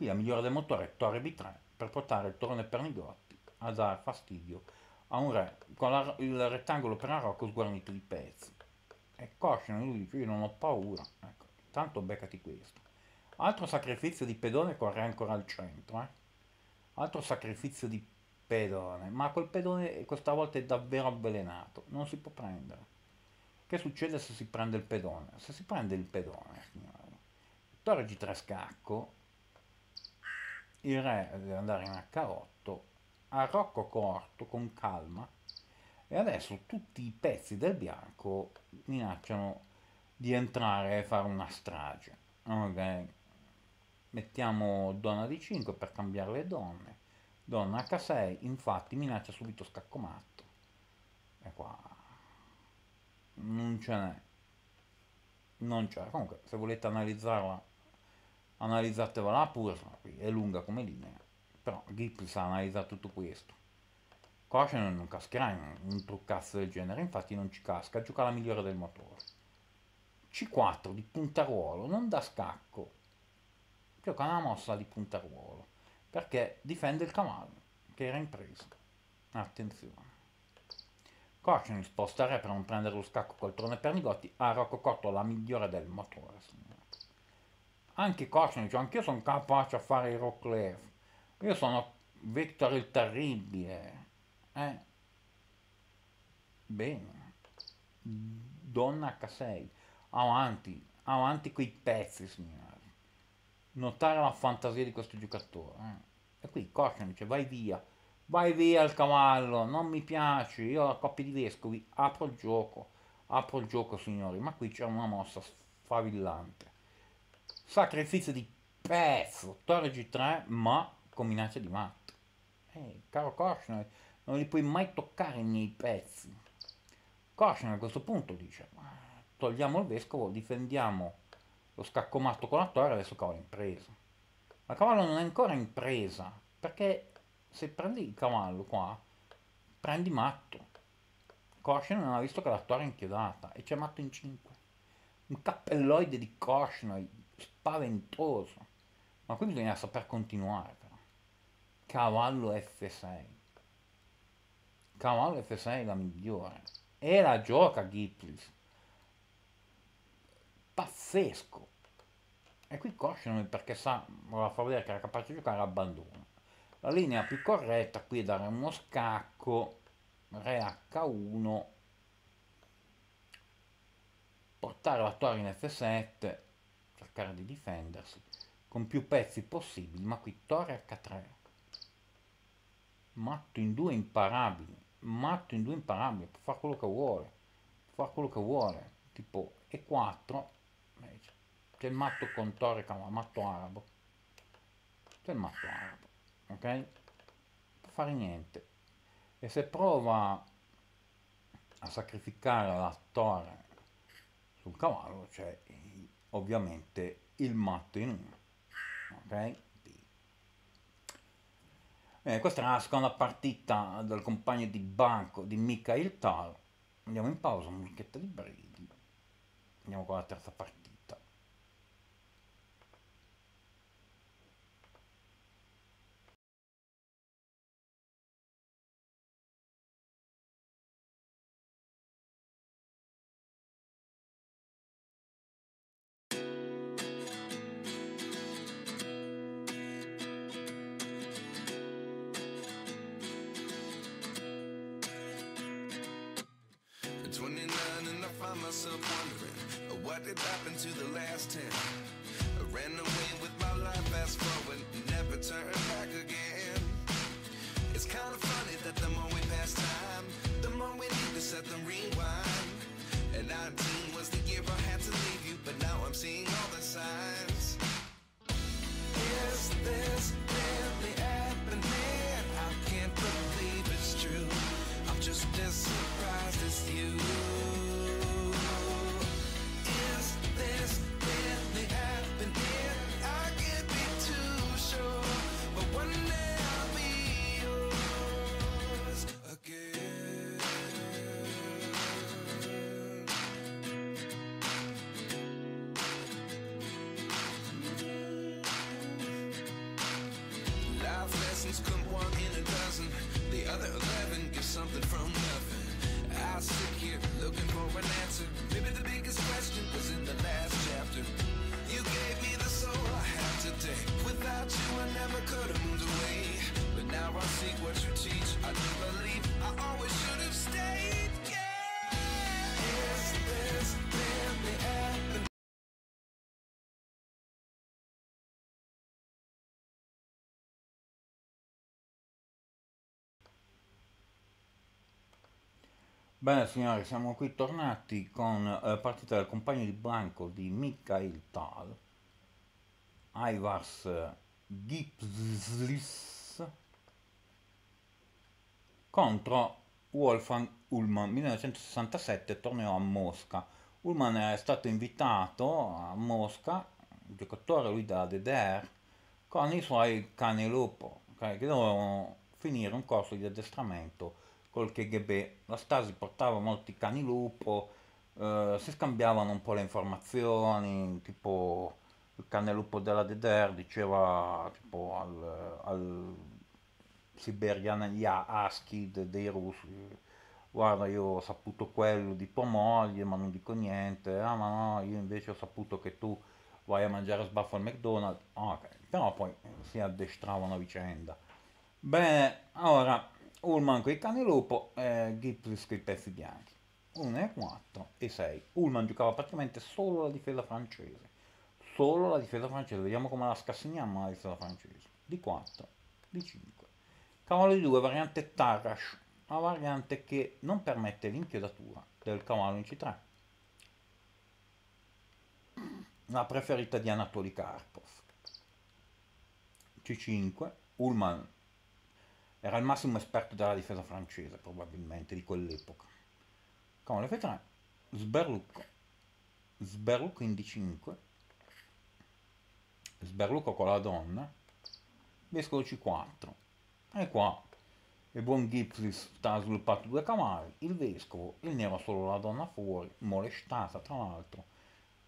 S1: qui la migliore del motore è Torre B3 per portare il torone Pernigotti a dar fastidio a un re con la, il rettangolo per Arocco sguarnito di pezzi. E Cosciano lui dice io non ho paura, ecco, tanto beccati questo. Altro sacrificio di pedone con re ancora al centro, eh? altro sacrificio di pedone, ma quel pedone questa volta è davvero avvelenato, non si può prendere. Che succede se si prende il pedone? Se si prende il pedone, signori, torre G3 scacco il re deve andare in H8 a rocco corto con calma e adesso tutti i pezzi del bianco minacciano di entrare e fare una strage. Ok, Mettiamo donna di 5 per cambiare le donne. Donna H6 infatti minaccia subito scacco matto. E qua non ce n'è. Non c'è. Comunque se volete analizzarla analizzatela pure, è lunga come linea, però Ghibli ha analizzato tutto questo. Caution non cascherà in un truccazzo del genere, infatti non ci casca, gioca la migliore del motore. C4 di puntaruolo, non da scacco, gioca una mossa di puntaruolo, perché difende il cavallo, che era in presa. Attenzione. Caution sposta re per non prendere lo scacco col trono e Pernigotti, ha rococotto la migliore del motore, signore anche Cosmic, dice, anch'io sono capace a fare i rock left. Io sono Victor il Terribile. Eh. Bene. Donna H6. Avanti. Avanti quei pezzi, signori. Notare la fantasia di questo giocatore. Eh. E qui Cosmic dice vai via. Vai via il cavallo, non mi piace. Io ho la coppia di vescovi. Apro il gioco. Apro il gioco, signori. Ma qui c'è una mossa sfavillante. Sacrificio di pezzo, Torre G3, ma con minaccia di matto. Ehi, caro Koshner, non li puoi mai toccare nei pezzi. Koshner a questo punto dice, togliamo il vescovo, difendiamo lo scaccomatto con la torre, adesso cavolo è in presa. cavallo non è ancora impresa, perché se prendi il cavallo qua, prendi matto. Koshner non ha visto che la torre è inchiodata e c'è matto in 5. Un cappelloide di Koshner spaventoso. Ma qui bisogna saper continuare. Però. Cavallo F6. Cavallo F6 è la migliore. E la gioca Gitlis. Pazzesco. E qui Koshinov perché sa, voleva far vedere che era capace di giocare, abbandono. La linea più corretta qui è dare uno scacco. Re H1. Portare la torre in F7 cercare di difendersi con più pezzi possibili, ma qui torre h3. Matto in due imparabili, matto in due imparabili, può fare quello che vuole, può fare quello che vuole, tipo e4, eh, c'è il matto con torre, matto arabo, c'è il matto arabo, ok? Non può fare niente. E se prova a sacrificare la torre sul cavallo c'è cioè ovviamente il matto in uno. Ok? Eh, questa è la seconda partita del compagno di banco di Mikhail Tal. Andiamo in pausa, musichetta di brividi. Andiamo con la terza partita. cousins in a dozen. The other eleven get something from nothing. I sit here looking for an answer. Maybe the biggest question was in the last chapter. You gave me the soul I have today. Without you, I never could have moved away. But now I seek what you teach. I do believe I always should have stayed. Yeah. Is this? Bene signori, siamo qui tornati con eh, partita del compagno di banco di Mikhail Tal, Ivars eh, Gipslis contro Wolfgang Ullmann, 1967 torneo a Mosca. Ullmann è stato invitato a Mosca, il giocatore lui della DDR, con i suoi cani lupo che dovevano finire un corso di addestramento col KGB. La Stasi portava molti cani lupo, eh, si scambiavano un po' le informazioni, tipo il cane lupo della DDR diceva tipo al, al siberiana gli aschi dei russi guarda io ho saputo quello di tua moglie ma non dico niente ah ma no io invece ho saputo che tu vai a mangiare sbaffo al McDonald's ah, ok però poi si addestravano a vicenda bene allora Ullman con il cane lupo, eh, Gipris con i pezzi bianchi. 1 e 4 e 6. Ullman giocava praticamente solo la difesa francese. Solo la difesa francese, vediamo come la scassiniamo la difesa francese. Di 4, di 5. Cavallo di 2, variante Tarash, una variante che non permette l'inchiodatura del cavallo in C3. La preferita di Anatoly Karpov. C5, Ullman era il massimo esperto della difesa francese, probabilmente, di quell'epoca. Con F3, Sberlucco, Sberlucco in D5, Sberlucco con la donna, vescovo C4. E qua il buon Gipsy sta sviluppando due cavalli, il vescovo, il nero solo la donna fuori, molestata tra l'altro.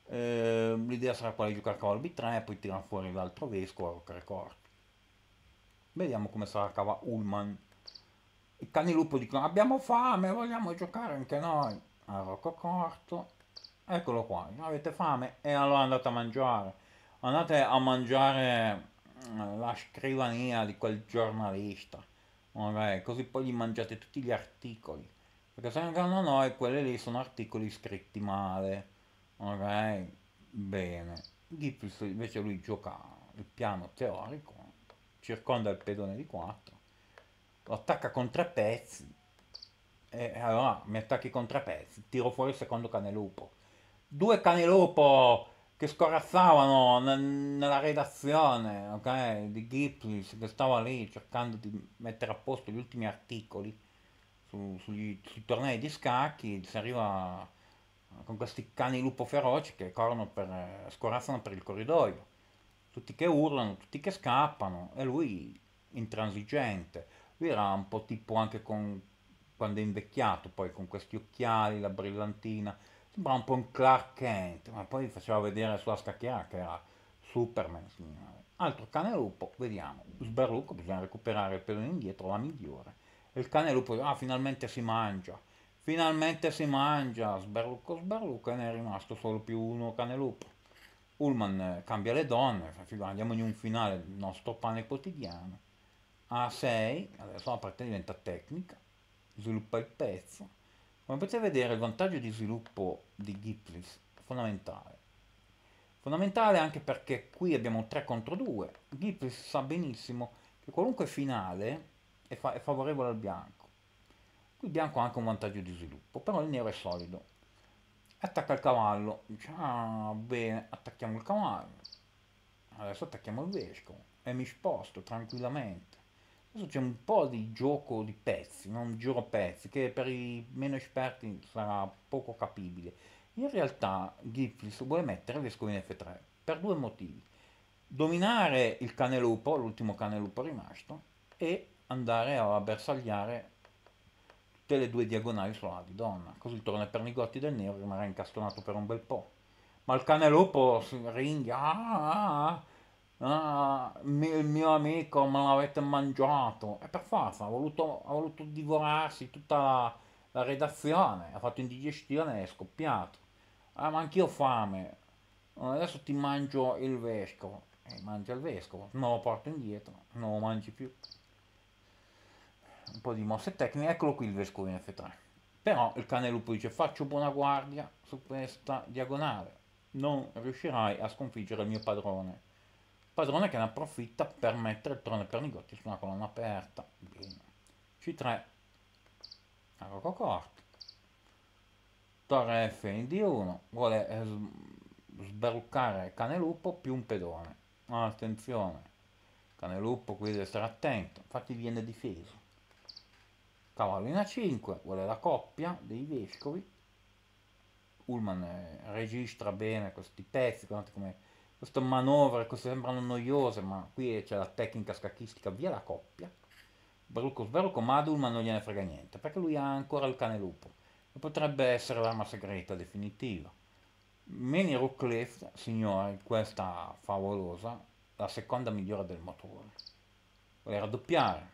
S1: Eh, l'idea sarà quella di giocare cavallo B3, poi tirare fuori l'altro vescovo a roccare corto. Vediamo come sarà la cava Ullman. I cani lupo dicono abbiamo fame, vogliamo giocare anche noi. A ah, Rocco Corto. Eccolo qua, avete fame? E allora andate a mangiare. Andate a mangiare eh, la scrivania di quel giornalista. Okay, così poi gli mangiate tutti gli articoli. Perché se vengono noi, quelli lì sono articoli scritti male. Ok? Bene. Gibbs invece lui gioca il piano teorico circonda il pedone di 4, lo attacca con tre pezzi, e allora mi attacchi con tre pezzi, tiro fuori il secondo cane lupo Due cani lupo che scorazzavano n- nella redazione okay, di Giplis, che stava lì cercando di mettere a posto gli ultimi articoli su, sugli, sui tornei di scacchi, si arriva con questi cani lupo feroci che corrono per, scorazzano per il corridoio tutti che urlano, tutti che scappano e lui intransigente. Lui era un po' tipo anche con, quando è invecchiato, poi con questi occhiali, la brillantina, sembrava un po' un Clark Kent, ma poi faceva vedere sulla scacchiera che era Superman. Signore. Altro cane lupo, vediamo, sberlucco, bisogna recuperare il pelone indietro, la migliore. E il cane lupo, ah finalmente si mangia, finalmente si mangia, sberlucco, sberlucco, e ne è rimasto solo più uno cane lupo. Ullman eh, cambia le donne, andiamo in un finale, il nostro pane quotidiano, a 6, adesso la partita diventa tecnica, sviluppa il pezzo. Come potete vedere il vantaggio di sviluppo di Giplis è fondamentale. Fondamentale anche perché qui abbiamo 3 contro 2, Giplis sa benissimo che qualunque finale è, fa- è favorevole al bianco. Qui il bianco ha anche un vantaggio di sviluppo, però il nero è solido attacca il cavallo dice ah bene attacchiamo il cavallo adesso attacchiamo il vescovo e mi sposto tranquillamente adesso c'è un po' di gioco di pezzi non giro pezzi che per i meno esperti sarà poco capibile in realtà Giflis vuole mettere il vescovo in F3 per due motivi dominare il cane lupo l'ultimo cane lupo rimasto e andare a bersagliare tutte le due diagonali sono la di donna, così il torno pernigotti del nero rimarrà incastonato per un bel po'. Ma il cane lupo si ringhia, ah, ah, ah, ah il mio amico me l'avete mangiato, e per forza ha voluto, ha voluto divorarsi tutta la, la redazione, ha fatto indigestione e è scoppiato. Ah, ma anch'io ho fame, adesso ti mangio il vescovo. E mangia il vescovo, non lo porto indietro, non lo mangi più un po' di mosse tecniche, eccolo qui il vescovo in F3. Però il cane lupo dice faccio buona guardia su questa diagonale, non riuscirai a sconfiggere il mio padrone. Padrone che ne approfitta per mettere il trono Pernigotti su una colonna aperta. Bene. C3, arroco corto. Torre F in D1, vuole eh, sberuccare cane lupo più un pedone. Attenzione, cane lupo qui deve stare attento, infatti viene difeso Carolina 5 vuole la coppia dei vescovi. Ullman eh, registra bene questi pezzi, guardate come queste manovre che sembrano noiose, ma qui c'è la tecnica scacchistica via la coppia. Brucco Sverco Madulman non gliene frega niente, perché lui ha ancora il cane lupo. potrebbe essere l'arma segreta definitiva. Mini Rookcliffe, signori, questa favolosa, la seconda migliore del motore. Vuole raddoppiare,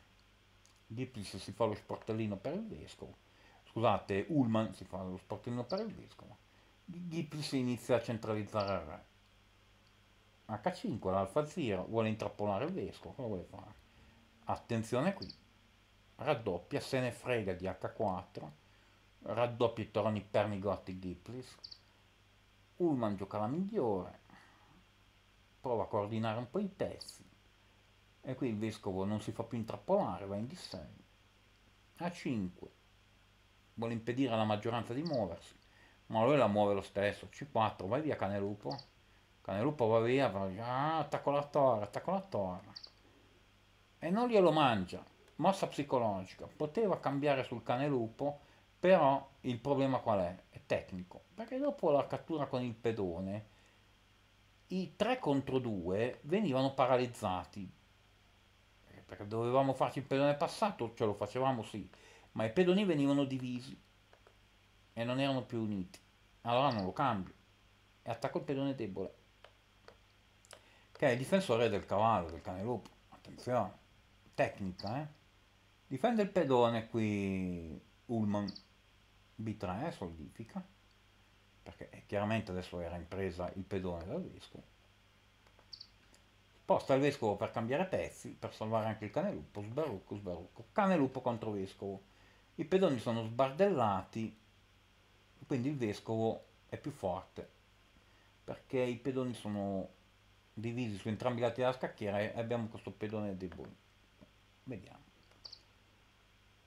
S1: di si fa lo sportellino per il vescovo, scusate, Ullman si fa lo sportellino per il vescovo, Ghiplis inizia a centralizzare il re. H5, l'alfa 0, vuole intrappolare il vescovo, cosa vuole fare? Attenzione qui, raddoppia, se ne frega di H4, raddoppia i torni pernigotti Ghiplis, Ullman gioca la migliore, prova a coordinare un po' i pezzi, e qui il vescovo non si fa più intrappolare, va in dissenso. A5. Vuole impedire alla maggioranza di muoversi, ma lui la muove lo stesso. C4, vai via Canelupo. Canelupo va via, va via, ah, attacco la torre, attacco la torre. E non glielo mangia. Mossa psicologica. Poteva cambiare sul Canelupo, però il problema qual è? È tecnico. Perché dopo la cattura con il pedone, i 3 contro 2 venivano paralizzati perché dovevamo farci il pedone passato, ce lo facevamo sì, ma i pedoni venivano divisi e non erano più uniti. Allora non lo cambio e attacco il pedone debole, che è il difensore del cavallo, del cane lupo. Attenzione, tecnica, eh. Difende il pedone qui Ullman B3, eh, solidifica, perché eh, chiaramente adesso era in presa il pedone dal vescovo posta il vescovo per cambiare pezzi, per salvare anche il cane canelupo, sbarucco, sbarucco, lupo contro vescovo. I pedoni sono sbardellati, quindi il vescovo è più forte, perché i pedoni sono divisi su entrambi i lati della scacchiera e abbiamo questo pedone dei buoni. Vediamo.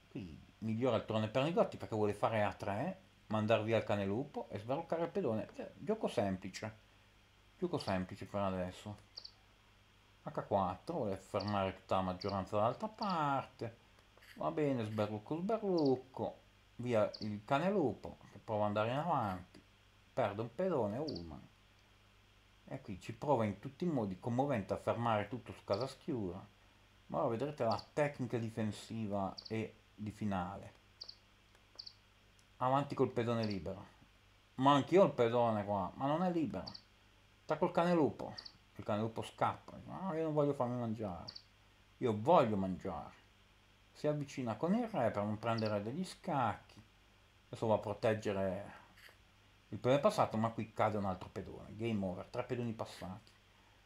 S1: Qui migliora il torneo per Nigotti perché vuole fare A3, mandare via il cane lupo e sbaroccare il pedone. gioco semplice. Gioco semplice per adesso. H4 vuole fermare tutta la maggioranza dall'altra parte. Va bene, sberlucco, sberlucco. Via il cane lupo che prova ad andare in avanti. Perde un pedone, Ullman. E qui ci prova in tutti i modi commovente a fermare tutto su casa schiura. Ma ora vedrete la tecnica difensiva e di finale. Avanti col pedone libero. Ma anch'io ho il pedone qua, ma non è libero. Sta col cane lupo il cane cantalupo scappa, no ah, io non voglio farmi mangiare, io voglio mangiare, si avvicina con il re per non prendere degli scacchi, adesso va a proteggere il primo passato ma qui cade un altro pedone, game over, tre pedoni passati,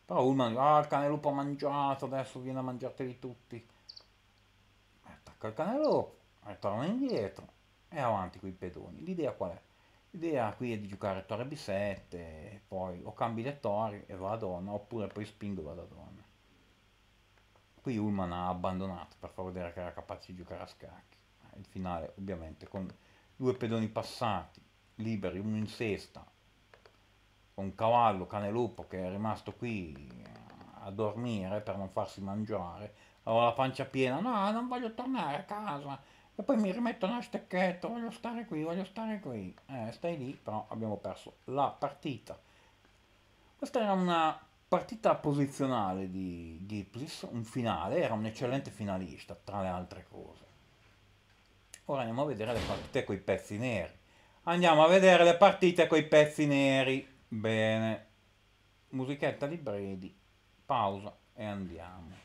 S1: però Ullman dice, ah il cane canelupo ha mangiato, adesso viene a mangiarteli tutti, eh, attacca il cane e eh, torna indietro, e avanti con i pedoni, l'idea qual è? L'idea qui è di giocare torre b7, poi o cambi le torri e va a donna, oppure poi spingo e vado a donna. Qui Ullman ha abbandonato per far vedere che era capace di giocare a scacchi. Eh, il finale ovviamente con due pedoni passati, liberi, uno in sesta, con cavallo, cane lupo che è rimasto qui eh, a dormire per non farsi mangiare, aveva la pancia piena, no non voglio tornare a casa, e poi mi rimettono a stecchetto, voglio stare qui, voglio stare qui. Eh, stai lì, però abbiamo perso la partita. Questa era una partita posizionale di Diplis, un finale, era un eccellente finalista, tra le altre cose. Ora andiamo a vedere le partite con i pezzi neri. Andiamo a vedere le partite con i pezzi neri. Bene. Musichetta di Brady. Pausa e andiamo.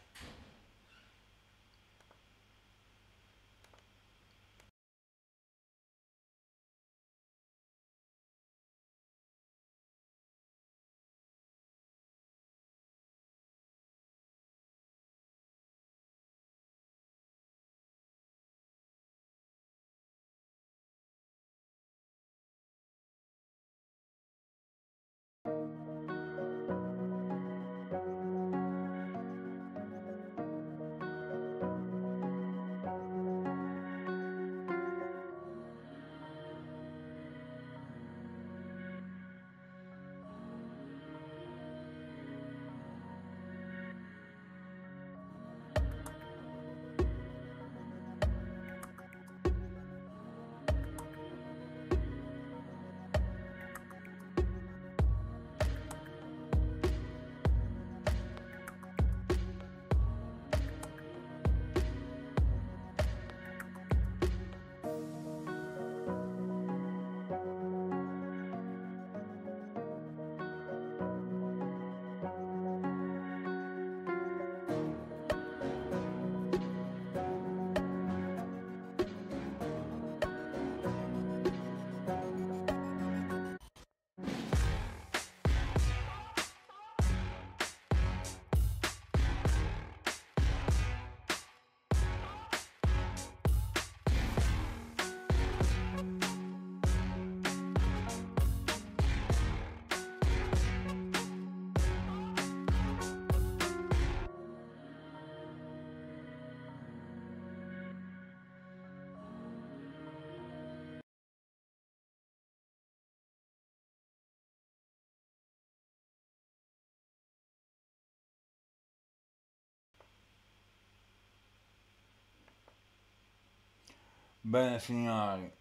S1: Bene signori,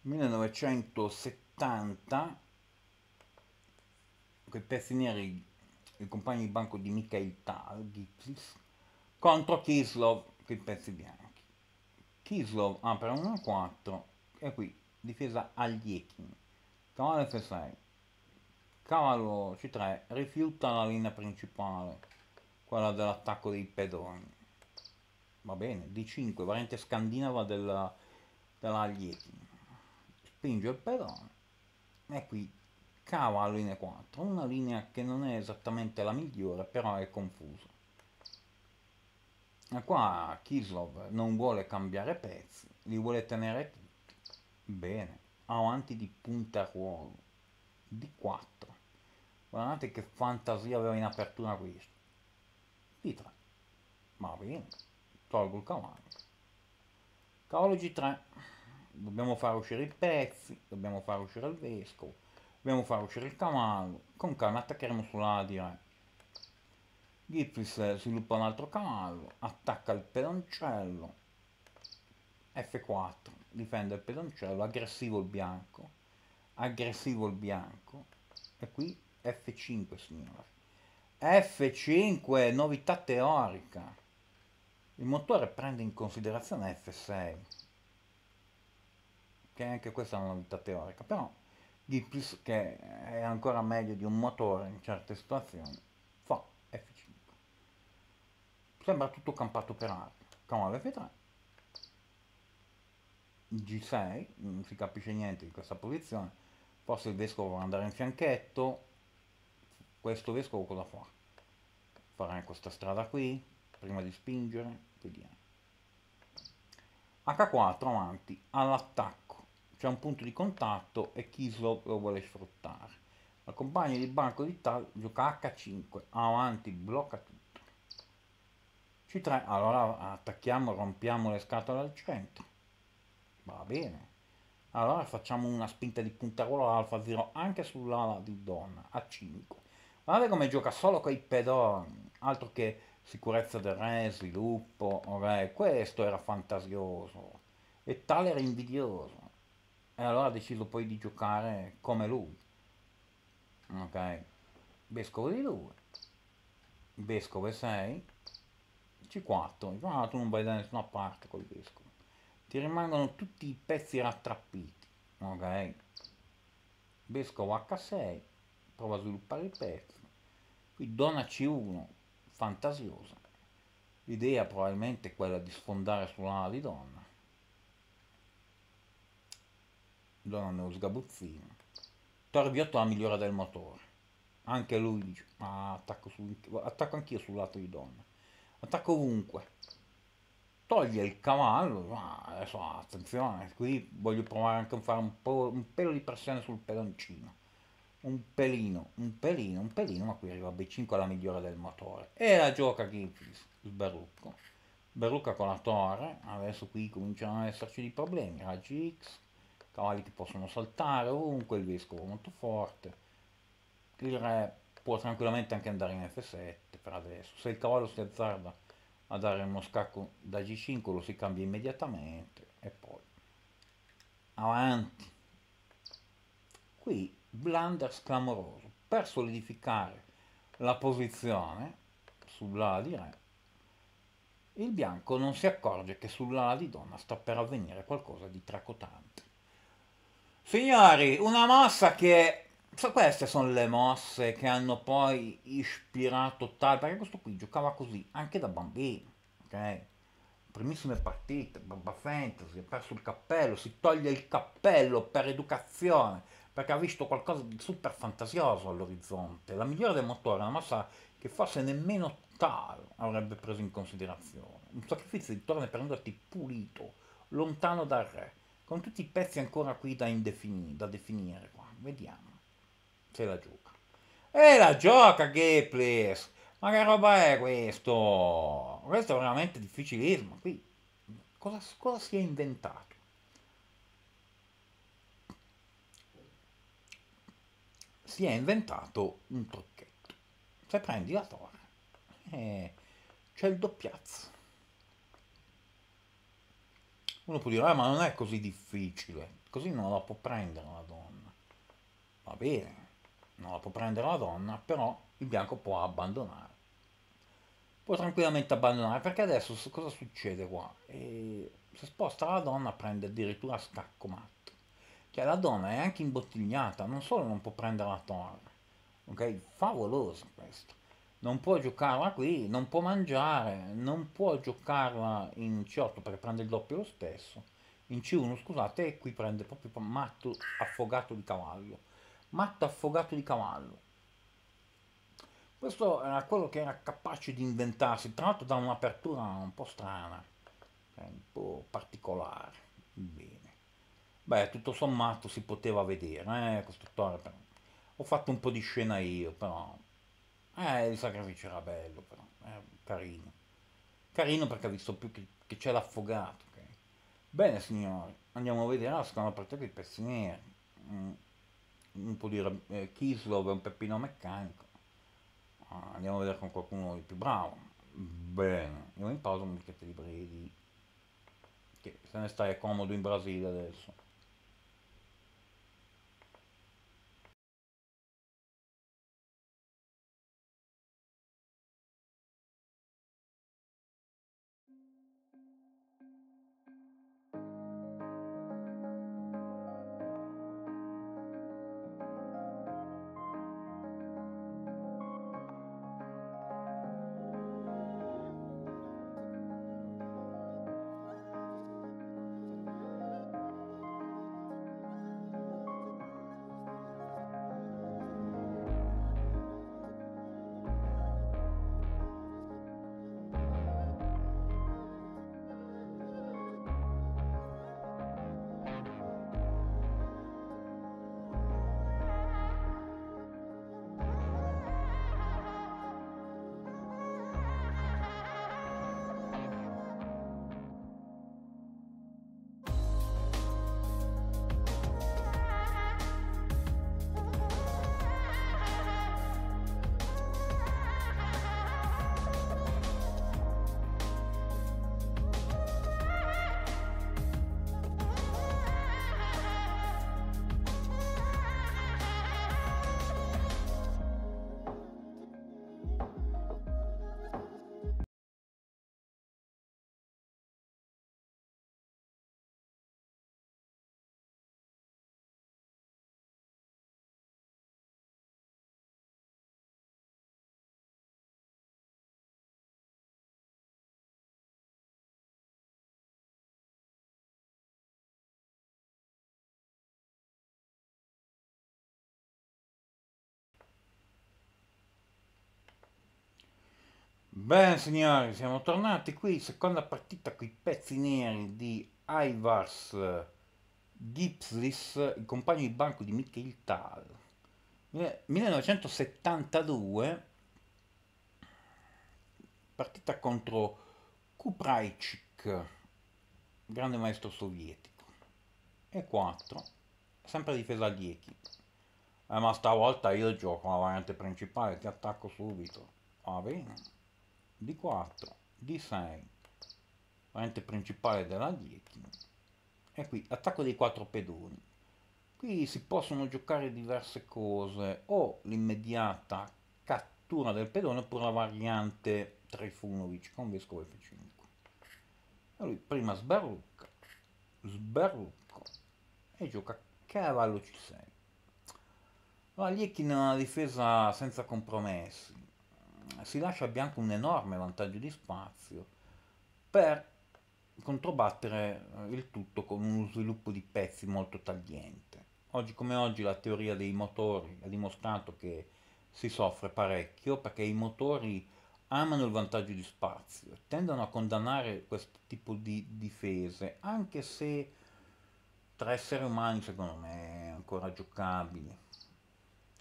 S1: 1970, quei pezzi neri, il compagno di banco di Mikhail Tal, Gipsis, contro Kislov, quei pezzi bianchi. Kislov apre ah, 1-4 e qui difesa Aliekin, cavallo F6, cavallo C3, rifiuta la linea principale, quella dell'attacco dei pedoni va bene, D5, variante scandinava della, della Lietin, spinge il pedone e qui cava la linea 4, una linea che non è esattamente la migliore, però è confusa. E qua Kislov non vuole cambiare pezzi, li vuole tenere tutti. Bene, avanti di punta ruolo, D4. Guardate che fantasia aveva in apertura questo. D3. va bene tolgo il cavallo cavallo g3 dobbiamo far uscire i pezzi dobbiamo far uscire il vescovo dobbiamo far uscire il cavallo con calma attaccheremo sulla dire 3 Gipfis sviluppa un altro cavallo attacca il pedoncello f4 difende il pedoncello aggressivo il bianco aggressivo il bianco e qui f5 signore f5 novità teorica il motore prende in considerazione F6, che anche questa è una novità teorica, però Gibbs, che è ancora meglio di un motore in certe situazioni, fa F5. Sembra tutto campato per aria. Cavallo F3, G6, non si capisce niente di questa posizione, forse il vescovo vuole andare in fianchetto, questo vescovo cosa fa? Farà questa strada qui, prima di spingere, Vediamo. H4 avanti, all'attacco. C'è un punto di contatto e chi lo vuole sfruttare. La compagna di banco di tal gioca H5, avanti, blocca tutto. C3, allora attacchiamo, rompiamo le scatole al centro. Va bene. Allora facciamo una spinta di puntaruolo alfa 0 anche sull'ala di donna, A5. Guardate come gioca solo con i pedoni, altro che sicurezza del re, sviluppo, re, questo era fantasioso e tale era invidioso. E allora ha deciso poi di giocare come lui. Ok? Vescovo di 2, vescovo 6, C4, ah, non vai da nessuna parte col vescovo. Ti rimangono tutti i pezzi rattrappiti. Ok? Vescovo H6, prova a sviluppare il pezzo. Qui donna C1, fantasiosa. L'idea probabilmente è quella di sfondare sull'ala di donna. Donna nello sgabuzzino. Torbiotto la migliora del motore. Anche lui dice, ma attacco, su, attacco anch'io sul lato di donna. Attacco ovunque. Toglie il cavallo, ma adesso attenzione, qui voglio provare anche a fare un, po', un pelo di pressione sul peloncino un pelino, un pelino, un pelino, ma qui arriva B5 alla migliore del motore. E la gioca Griffiths, il Berrucco. Berrucca con la torre, adesso qui cominciano ad esserci dei problemi, raggi X, cavalli che possono saltare ovunque, il vescovo molto forte. Il re può tranquillamente anche andare in F7 per adesso. Se il cavallo si azzarda a dare uno scacco da G5 lo si cambia immediatamente e poi avanti. Qui blunders clamoroso per solidificare la posizione sull'ala di re il bianco non si accorge che sull'ala di donna sta per avvenire qualcosa di tracotante signori una mossa che so, queste sono le mosse che hanno poi ispirato tal perché questo qui giocava così anche da bambino ok primissime partite, Baba Fantasy, ha perso il cappello, si toglie il cappello per educazione, perché ha visto qualcosa di super fantasioso all'orizzonte. La migliore del motore è una massa che forse nemmeno Tal avrebbe preso in considerazione. Un sacrificio di torne per renderti pulito, lontano dal re, con tutti i pezzi ancora qui da, indefini, da definire. Qua. Vediamo se la gioca. E la gioca Geples! Ma che roba è questo? Questo è veramente difficilissimo. Qui cosa, cosa si è inventato? si è inventato un trucchetto. Se prendi la torre, eh, c'è il doppiazzo. Uno può dire, ah, ma non è così difficile, così non la può prendere la donna. Va bene, non la può prendere la donna, però il bianco può abbandonare. Può tranquillamente abbandonare, perché adesso cosa succede qua? Eh, e si sposta la donna, prende addirittura scacco matto cioè la donna è anche imbottigliata, non solo non può prendere la torre, ok? Favoloso questo. Non può giocarla qui, non può mangiare, non può giocarla in C8 perché prende il doppio lo stesso, in C1 scusate, e qui prende proprio matto affogato di cavallo. Matto affogato di cavallo. Questo era quello che era capace di inventarsi, tra l'altro da un'apertura un po' strana, cioè un po' particolare. Bene. Beh, tutto sommato si poteva vedere, eh, costruttore. Però. Ho fatto un po' di scena io, però. Eh, il sacrificio era bello, però. Eh, carino. Carino perché ha visto più che, che c'è l'affogato. Okay? Bene, signori, andiamo a vedere la ah, seconda parte dei pezzi neri. Mm, un po' dire eh, Kislov è un peppino meccanico. Ah, andiamo a vedere con qualcuno di più bravo. Bene, andiamo in pausa un bicchiere di bredi. Che se ne stai comodo in Brasile adesso. Bene signori, siamo tornati qui, seconda partita con i pezzi neri di Ivars Gipslis, il compagno di banco di Mikhail Tal. 1972, partita contro Kuprajczyk, grande maestro sovietico. E 4, sempre difesa a 10. Eh, ma stavolta io gioco la variante principale, ti attacco subito. Va bene. D4, D6, variante principale della 10, e qui attacco dei 4 pedoni. Qui si possono giocare diverse cose, o l'immediata cattura del pedone oppure la variante Trifunovic con vescovo F5. lui prima sbarrucca, sbarrucco e gioca cavallo C6. La Liekin è una difesa senza compromessi, si lascia a bianco un enorme vantaggio di spazio per controbattere eh, il tutto con uno sviluppo di pezzi molto tagliente. Oggi come oggi la teoria dei motori ha dimostrato che si soffre parecchio perché i motori amano il vantaggio di spazio, tendono a condannare questo tipo di difese, anche se tra esseri umani secondo me è ancora giocabile.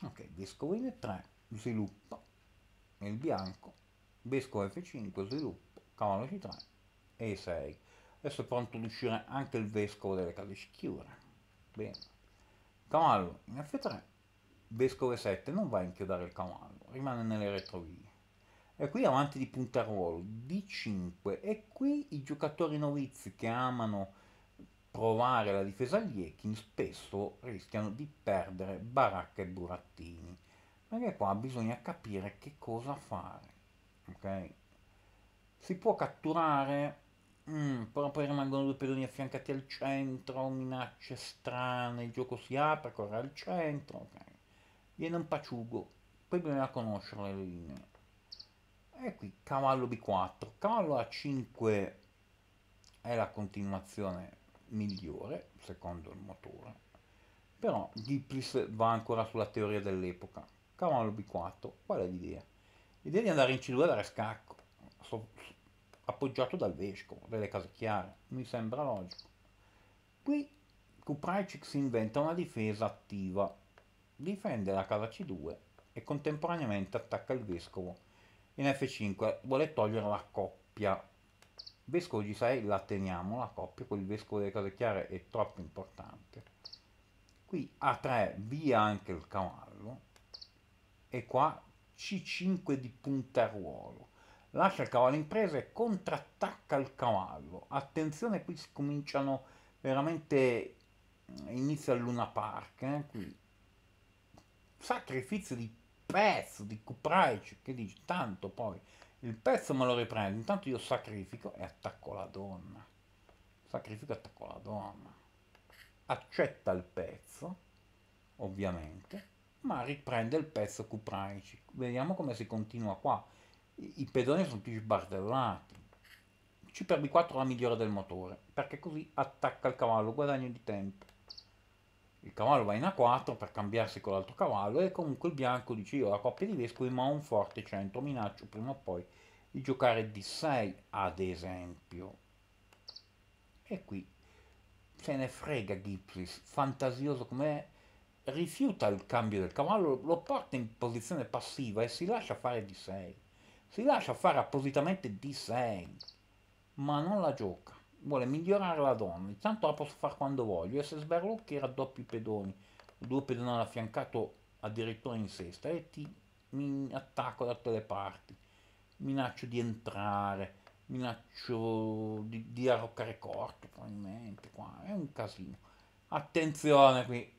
S1: Ok, Vescovile 3 sviluppo nel bianco, vescovo F5, sviluppo, cavallo C3 e 6. Adesso è pronto ad uscire anche il vescovo delle calici chiure. Bene. Cavallo in F3, vescovo E7 non va a inchiodare il cavallo, rimane nelle retrovie. E qui avanti di puntaruolo, D5. E qui i giocatori novizi che amano provare la difesa agli Ekin spesso rischiano di perdere baracca e burattini perché qua bisogna capire che cosa fare ok si può catturare mm, però poi rimangono due pedoni affiancati al centro minacce strane il gioco si apre corre al centro ok viene un paciugo poi bisogna conoscere le linee e qui cavallo b4 cavallo a5 è la continuazione migliore secondo il motore però Diplis va ancora sulla teoria dell'epoca cavallo b 4 qual è l'idea? L'idea di andare in C2 e dare scacco, appoggiato dal vescovo, delle case chiare, mi sembra logico. Qui Kupraicic si inventa una difesa attiva, difende la casa C2 e contemporaneamente attacca il vescovo. In F5 vuole togliere la coppia. Vescovo G6 la teniamo, la coppia, il vescovo delle case chiare è troppo importante. Qui A3 via anche il cavallo e qua C5 di punteruolo. Lascia il cavallo in presa e contrattacca il cavallo. Attenzione, qui si cominciano veramente... Eh, inizia il Luna Park, eh, qui. Mm. Sacrificio di pezzo, di cupraici, che dici, tanto poi il pezzo me lo riprendo, intanto io sacrifico e attacco la donna. Sacrifico e attacco la donna. Accetta il pezzo, ovviamente, ma riprende il pezzo Cupranici. Vediamo come si continua qua. I pedoni sono più sbartellati. b 4 è la migliore del motore, perché così attacca il cavallo, guadagno di tempo. Il cavallo va in A4 per cambiarsi con l'altro cavallo e comunque il bianco dice io la coppia di vescovi ma ho un forte centro, minaccio prima o poi di giocare D6 ad esempio. E qui se ne frega Gipsis, fantasioso com'è rifiuta il cambio del cavallo, lo porta in posizione passiva e si lascia fare di 6. Si lascia fare appositamente di 6, ma non la gioca. Vuole migliorare la donna, intanto la posso fare quando voglio. E se sberlucchi raddoppi i pedoni, due pedonali affiancato addirittura in sesta e ti mi attacco da tutte le parti. Minaccio di entrare, minaccio di, di arroccare corto probabilmente. Qua. È un casino. Attenzione qui,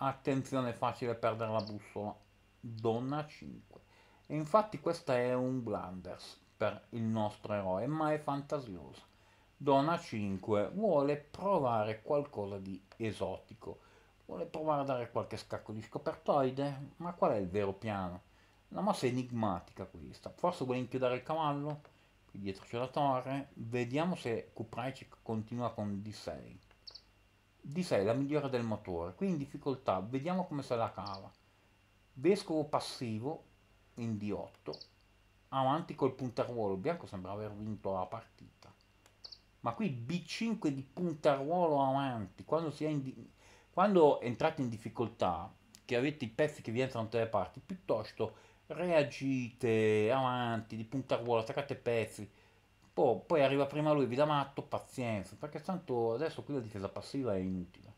S1: Attenzione, è facile perdere la bussola. Donna 5. E infatti questa è un blunders per il nostro eroe, ma è fantasiosa. Donna 5 vuole provare qualcosa di esotico. Vuole provare a dare qualche scacco di scopertoide? Ma qual è il vero piano? una mossa enigmatica questa. Forse vuole inchiodare il cavallo? Qui dietro c'è la torre. Vediamo se Kupraic continua con D6 di sé la migliore del motore, qui in difficoltà, vediamo come se la cava. Vescovo passivo in D8, avanti col punteruolo, bianco sembra aver vinto la partita. Ma qui B5 di punteruolo avanti, quando, si è in quando entrate in difficoltà, che avete i pezzi che vi entrano da tutte le parti, piuttosto reagite avanti di punteruolo, attaccate pezzi, Oh, poi arriva prima lui, vi da matto, pazienza, perché tanto adesso qui la difesa passiva è inutile.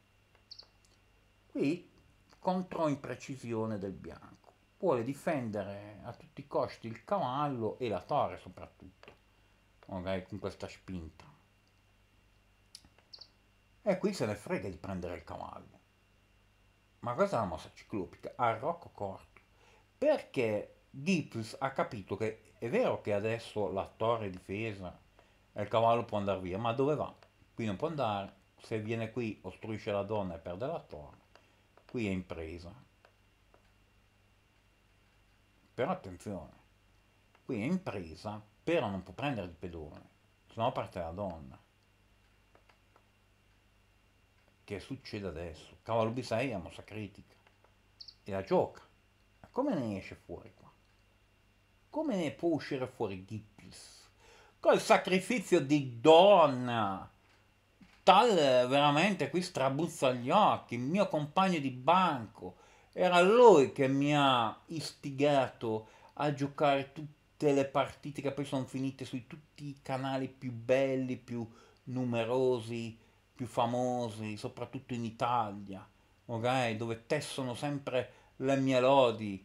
S1: Qui contro imprecisione del bianco, vuole difendere a tutti i costi il cavallo e la torre soprattutto, magari con questa spinta. E qui se ne frega di prendere il cavallo. Ma questa è una mossa ciclopica, a rocco corto, perché Dipus ha capito che è vero che adesso la torre è difesa e il cavallo può andare via, ma dove va? Qui non può andare, se viene qui ostruisce la donna e perde la torre, qui è impresa. Però attenzione, qui è impresa, però non può prendere il pedone, se no parte la donna. Che succede adesso? Cavallo B6 è mossa critica e la gioca. Ma come ne esce fuori? come ne può uscire fuori Gippis? Col sacrificio di donna, tal veramente qui strabuzza gli occhi, il mio compagno di banco, era lui che mi ha istigato a giocare tutte le partite che poi sono finite su tutti i canali più belli, più numerosi, più famosi, soprattutto in Italia, ok? Dove tessono sempre le mie lodi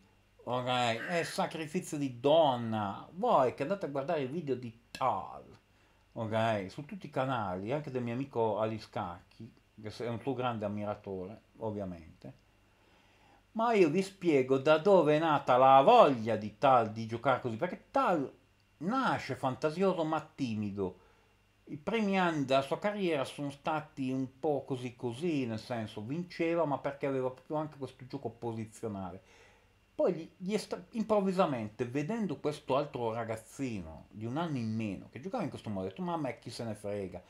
S1: Alright, è sacrificio di donna. Voi che andate a guardare i video di Tal, ok, su tutti i canali, anche del mio amico Aliscacchi, che è un suo grande ammiratore, ovviamente. Ma io vi spiego da dove è nata la voglia di Tal di giocare così, perché Tal nasce fantasioso ma timido. I primi anni della sua carriera sono stati un po' così così, nel senso vinceva, ma perché aveva proprio anche questo gioco posizionale poi gli, gli improvvisamente, vedendo questo altro ragazzino di un anno in meno che giocava in questo modo, ho detto: Mamma, chi se ne frega.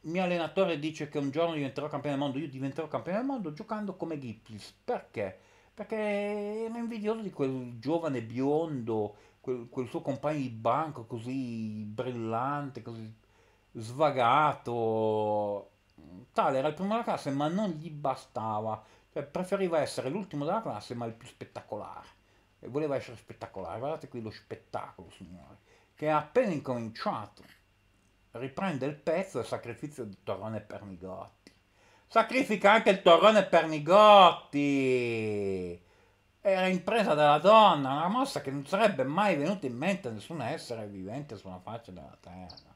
S1: Il mio allenatore dice che un giorno diventerò campione del mondo, io diventerò campione del mondo giocando come Gippis. Perché? Perché ero invidioso di quel giovane biondo, quel, quel suo compagno di banco così brillante, così svagato. Tale era il primo della classe, ma non gli bastava cioè, preferiva essere l'ultimo della classe ma il più spettacolare. E voleva essere spettacolare. Guardate qui lo spettacolo, signori, che è appena incominciato. Riprende il pezzo del sacrificio di Torrone Pernigotti. Sacrifica anche il Torrone Pernigotti! Era impresa della donna, una mossa che non sarebbe mai venuta in mente a nessun essere vivente sulla faccia della terra.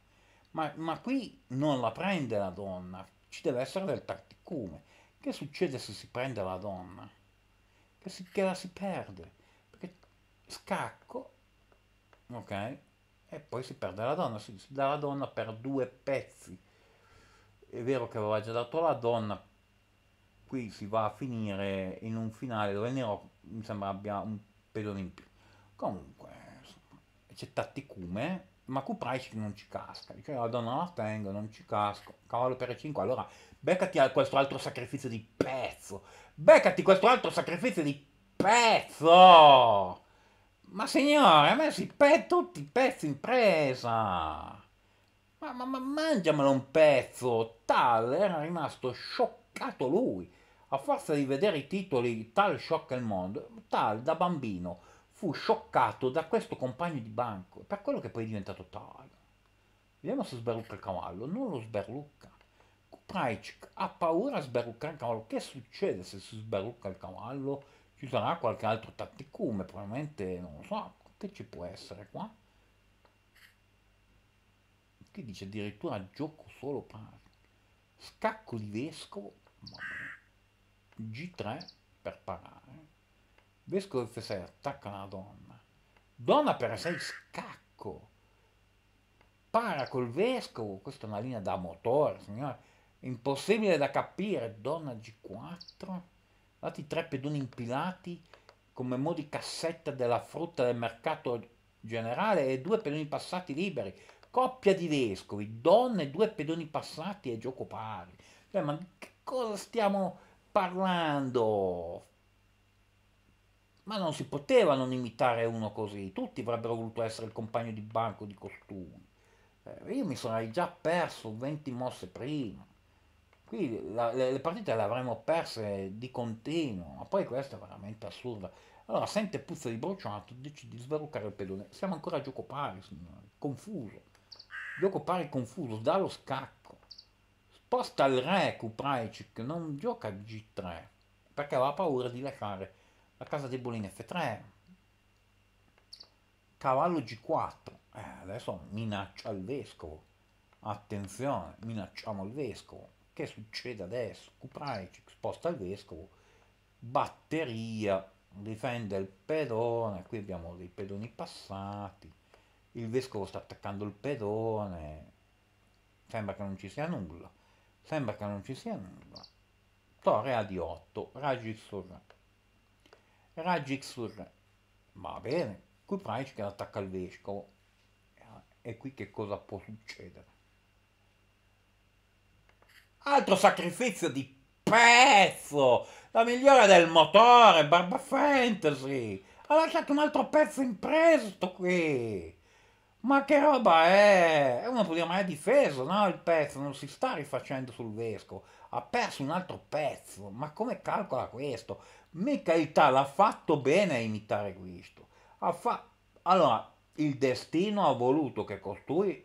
S1: Ma, ma qui non la prende la donna, ci deve essere del tarticume che succede se si prende la donna? Che, si, che la si perde? Perché scacco, ok? E poi si perde la donna, si, si dà la donna per due pezzi. È vero che aveva già dato la donna, qui si va a finire in un finale dove il nero mi sembra abbia un pedone in più. Comunque, insomma, c'è Tatticume, ma Kupraic non ci casca, dice la donna la tengo, non ci casco, cavallo per 5, allora beccati questo altro sacrificio di pezzo, beccati questo altro sacrificio di pezzo! Ma signore, ha messo si pe- tutti i pezzi in presa! Ma, ma, ma mangiamelo un pezzo! Tal era rimasto scioccato lui. A forza di vedere i titoli Tal sciocca il mondo, Tal da bambino fu scioccato da questo compagno di banco, per quello che poi è diventato Tal. Vediamo se sberlucca il cavallo, non lo sberlucca. Krajcik ha paura a sbarruccare il cavallo. Che succede se si sbarrucca il cavallo? Ci sarà qualche altro tatticume, probabilmente non lo so, che ci può essere qua? Qui dice addirittura gioco solo pari. Scacco di vescovo, G3 per parare. Vescovo F6 attacca la donna. Donna per 6 scacco. Para col vescovo, questa è una linea da motore, signore impossibile da capire, donna G4, dati tre pedoni impilati come modi cassetta della frutta del mercato generale e due pedoni passati liberi, coppia di vescovi, donne, due pedoni passati e gioco pari. Cioè, ma che cosa stiamo parlando? Ma non si poteva non imitare uno così, tutti avrebbero voluto essere il compagno di banco di costumi. Eh, io mi sarei già perso 20 mosse prima. Qui la, le, le, partite le avremmo perse di continuo, ma poi questa è veramente assurda. Allora, sente puzza di bruciato, decidi di sbarruccare il pedone. Siamo ancora a gioco pari, signori. Confuso. Gioco pari confuso, dà lo scacco. Sposta il re Kupraicic, non gioca G3, perché aveva paura di lasciare la casa debole in F3. Cavallo G4, eh, adesso minaccia il vescovo. Attenzione, minacciamo il vescovo che succede adesso? Kuprajcic sposta il vescovo, batteria, difende il pedone, qui abbiamo dei pedoni passati, il vescovo sta attaccando il pedone, sembra che non ci sia nulla, sembra che non ci sia nulla. Torre a di 8, raggi sul re. Raggi sul re. Va bene, Kuprajcic attacca il vescovo. E qui che cosa può succedere? Altro sacrificio di pezzo! La migliore del motore, Barba Fantasy! Ha lasciato un altro pezzo in prestito qui! Ma che roba è? È una pulita mai difeso, no? Il pezzo non si sta rifacendo sul vescovo. Ha perso un altro pezzo. Ma come calcola questo? Mica il tal ha fatto bene a imitare questo. Fa... Allora, il destino ha voluto che costui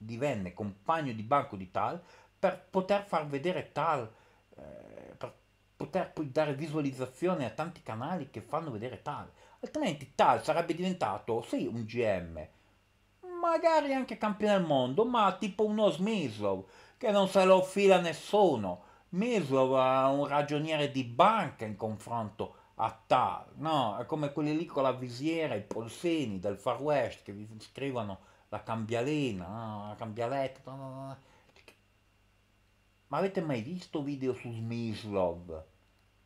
S1: divenne compagno di banco di tal per poter far vedere TAL, eh, per poter poi dare visualizzazione a tanti canali che fanno vedere TAL. Altrimenti TAL sarebbe diventato, sì, un GM, magari anche campione del mondo, ma tipo uno Smizlov, che non se lo fila nessuno. Mislov è un ragioniere di banca in confronto a Tal, no? È come quelli lì con la visiera, i polsini del Far West che vi scrivono la cambialina, no? la cambialetta, no? Ma avete mai visto video su Smirlov?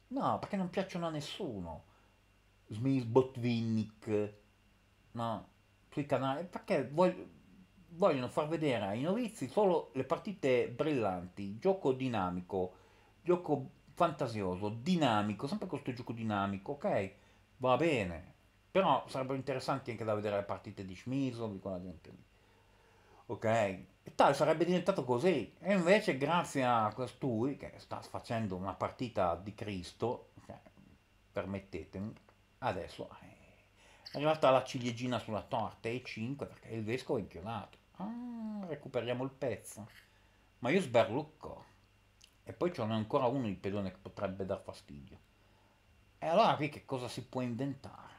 S1: No, perché non piacciono a nessuno. Smith Botvinnik, no, sui canali, perché voglio, vogliono far vedere ai novizi solo le partite brillanti, gioco dinamico, gioco fantasioso, dinamico, sempre questo gioco dinamico, ok? Va bene, però sarebbero interessanti anche da vedere le partite di Smith Schmiso, di quella gente lì. Ok? E tal sarebbe diventato così. E invece grazie a costui, che sta facendo una partita di Cristo, cioè, permettetemi, adesso è arrivata la ciliegina sulla torta e 5 perché il vescovo è inchiodato. Ah, recuperiamo il pezzo. Ma io sberlucco. E poi c'è ancora uno di pedone che potrebbe dar fastidio. E allora qui che cosa si può inventare?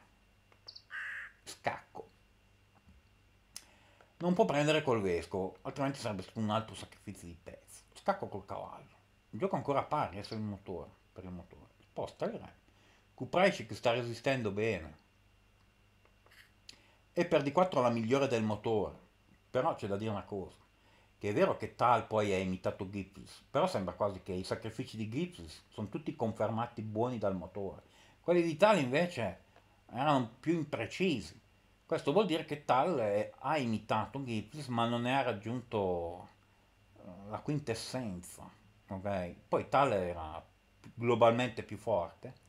S1: non può prendere col vescovo, altrimenti sarebbe stato un altro sacrificio di pezzi. Stacco col cavallo. Il gioco ancora a pari, adesso il motore, per il motore. Sposta il re. Kuprajcic sta resistendo bene. E per d 4 la migliore del motore. Però c'è da dire una cosa, che è vero che Tal poi ha imitato Gibbs, però sembra quasi che i sacrifici di Gibbs sono tutti confermati buoni dal motore. Quelli di Tal invece erano più imprecisi questo vuol dire che Tal ha imitato Gittis ma non ne ha raggiunto eh, la quintessenza. Okay? Poi Tal era globalmente più forte.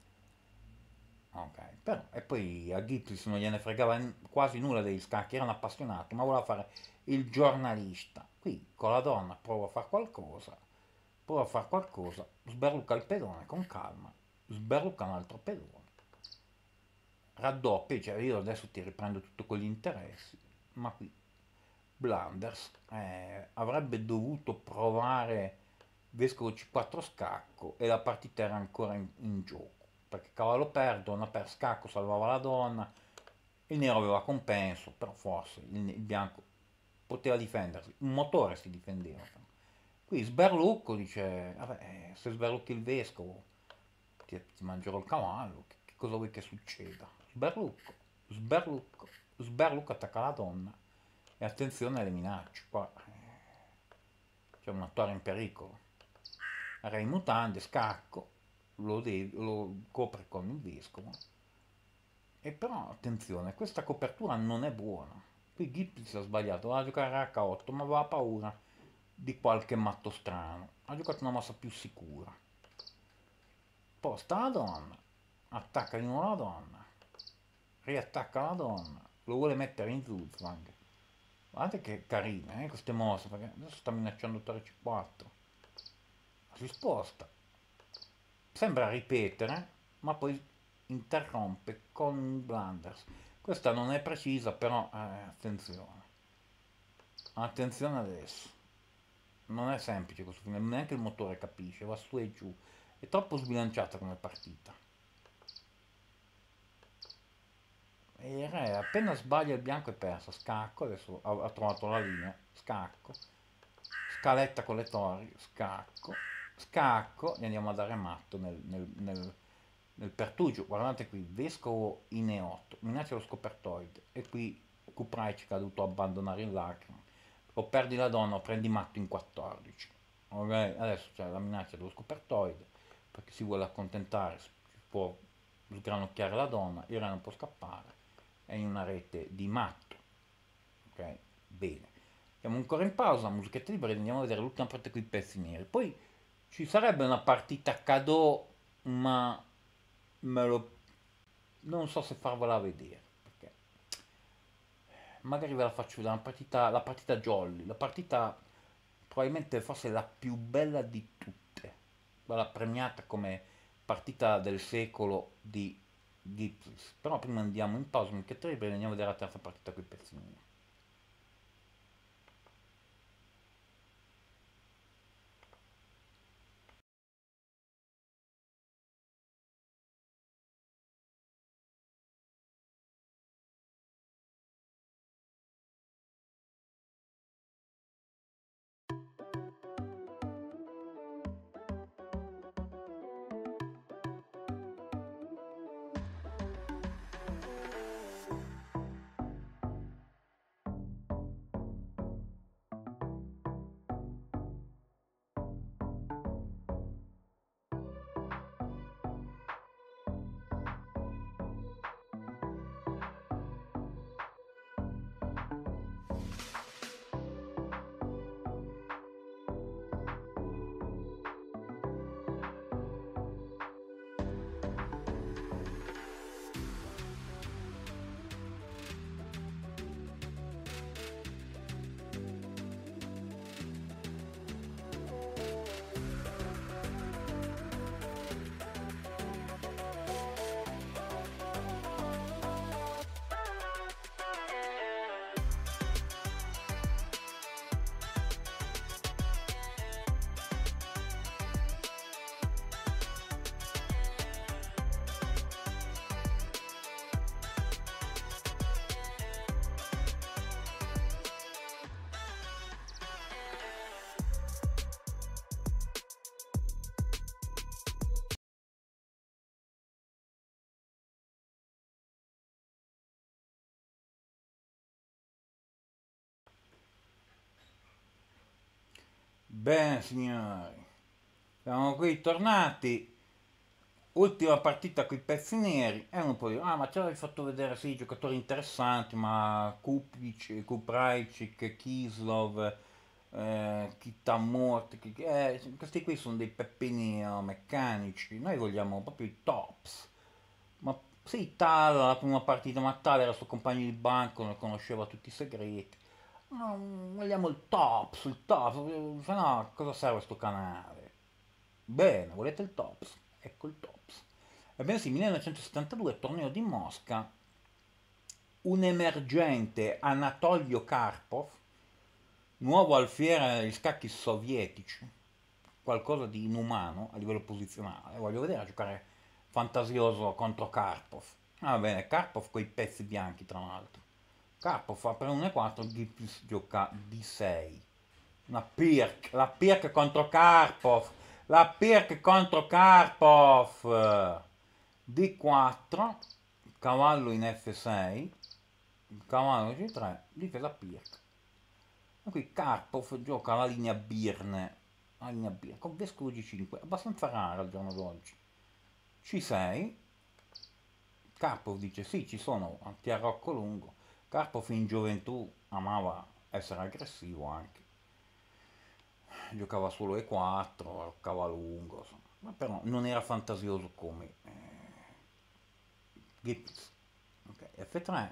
S1: Okay. Però, e poi a Gittis non gliene fregava quasi nulla degli scacchi, era un appassionato, ma voleva fare il giornalista. Qui con la donna prova a fare qualcosa, prova a fare qualcosa, sberrucca il pedone con calma, sberrucca un altro pedone raddoppia, dice cioè io adesso ti riprendo tutto con gli interessi, ma qui Blunders eh, avrebbe dovuto provare Vescovo C4 scacco e la partita era ancora in, in gioco, perché cavallo per, donna per scacco, salvava la donna, il nero aveva compenso, però forse il, il bianco poteva difendersi, un motore si difendeva. Qui Sberlucco dice, vabbè, eh, se sberlucchi il vescovo ti, ti mangerò il cavallo, che, che cosa vuoi che succeda? sberlucco, sberlucco, sberlucco attacca la donna e attenzione alle minacce, qua eh, c'è un attore in pericolo. rei mutante, scacco, lo, lo copre con il vescovo. E però attenzione, questa copertura non è buona. Qui Gibbs ha sbagliato, va a giocare H8, ma aveva paura di qualche matto strano. Ha giocato una mossa più sicura. Posta la donna, attacca di nuovo la donna riattacca la donna, lo vuole mettere in Zuzvang. Guardate che carina, eh, queste mosse, perché adesso sta minacciando 3 C4. Si sposta. Sembra ripetere, ma poi interrompe con un blunders. Questa non è precisa, però eh, attenzione. Attenzione adesso. Non è semplice questo film, neanche il motore capisce, va su e giù. È troppo sbilanciata come partita. E il re appena sbaglia il bianco è perso, scacco, adesso ha, ha trovato la linea, scacco, scaletta con le torri, scacco, scacco, e andiamo a dare matto nel, nel, nel, nel pertugio. Guardate qui, vescovo Ineotto, minaccia lo scopertoide e qui Cupraica ha caduto abbandonare in lacrime. O perdi la donna o prendi matto in 14. Ok, adesso c'è la minaccia dello scopertoide perché si vuole accontentare, si può sgranocchiare la donna, il re non può scappare è in una rete di matto. Ok? Bene. Siamo ancora in pausa, musichetta libera, andiamo a vedere l'ultima parte qui pezzi neri. Poi ci sarebbe una partita cadeau, ma me lo... non so se farvela vedere. Perché... Magari ve la faccio vedere, partita, la partita jolly, la partita probabilmente forse la più bella di tutte, quella premiata come partita del secolo di di plus. Però prima andiamo in pausa mi 3 e poi andiamo a la terza partita qui i pezzi signori, siamo qui tornati. Ultima partita con i pezzi neri. E uno può dire, ah ma ce l'hai fatto vedere, sì, giocatori interessanti, ma Kupic, Kuprajcic, Kislov, eh, Kitamort, eh, questi qui sono dei peppini eh, meccanici. Noi vogliamo proprio i tops. Ma sì, Tal la prima partita, ma Tal era il suo compagno di banco, non conosceva tutti i segreti No, vogliamo il top, il top, se no cosa serve questo canale? Bene, volete il tops? Ecco il tops. Ebbene sì, 1972, torneo di Mosca, un emergente Anatolio Karpov, nuovo alfiere negli scacchi sovietici, qualcosa di inumano a livello posizionale, voglio vedere a giocare fantasioso contro Karpov. Va ah, bene, Karpov con i pezzi bianchi tra l'altro. Capo fa per 1-4 e di, gioca d 6. Una Pirk, la Pirk contro Karpov, la Pirk contro Karpov. D4, cavallo in F6, cavallo G3, difesa Pirk. E qui Karpov gioca la linea Birne, la linea Birne, con vescovo G5, abbastanza rara al giorno d'oggi. C6, Karpov dice sì, ci sono anti-arrocco lungo Karpov in gioventù amava essere aggressivo anche, giocava solo e 4, arroccava lungo, insomma. ma però non era fantasioso come eh, Gibbs. Okay. F3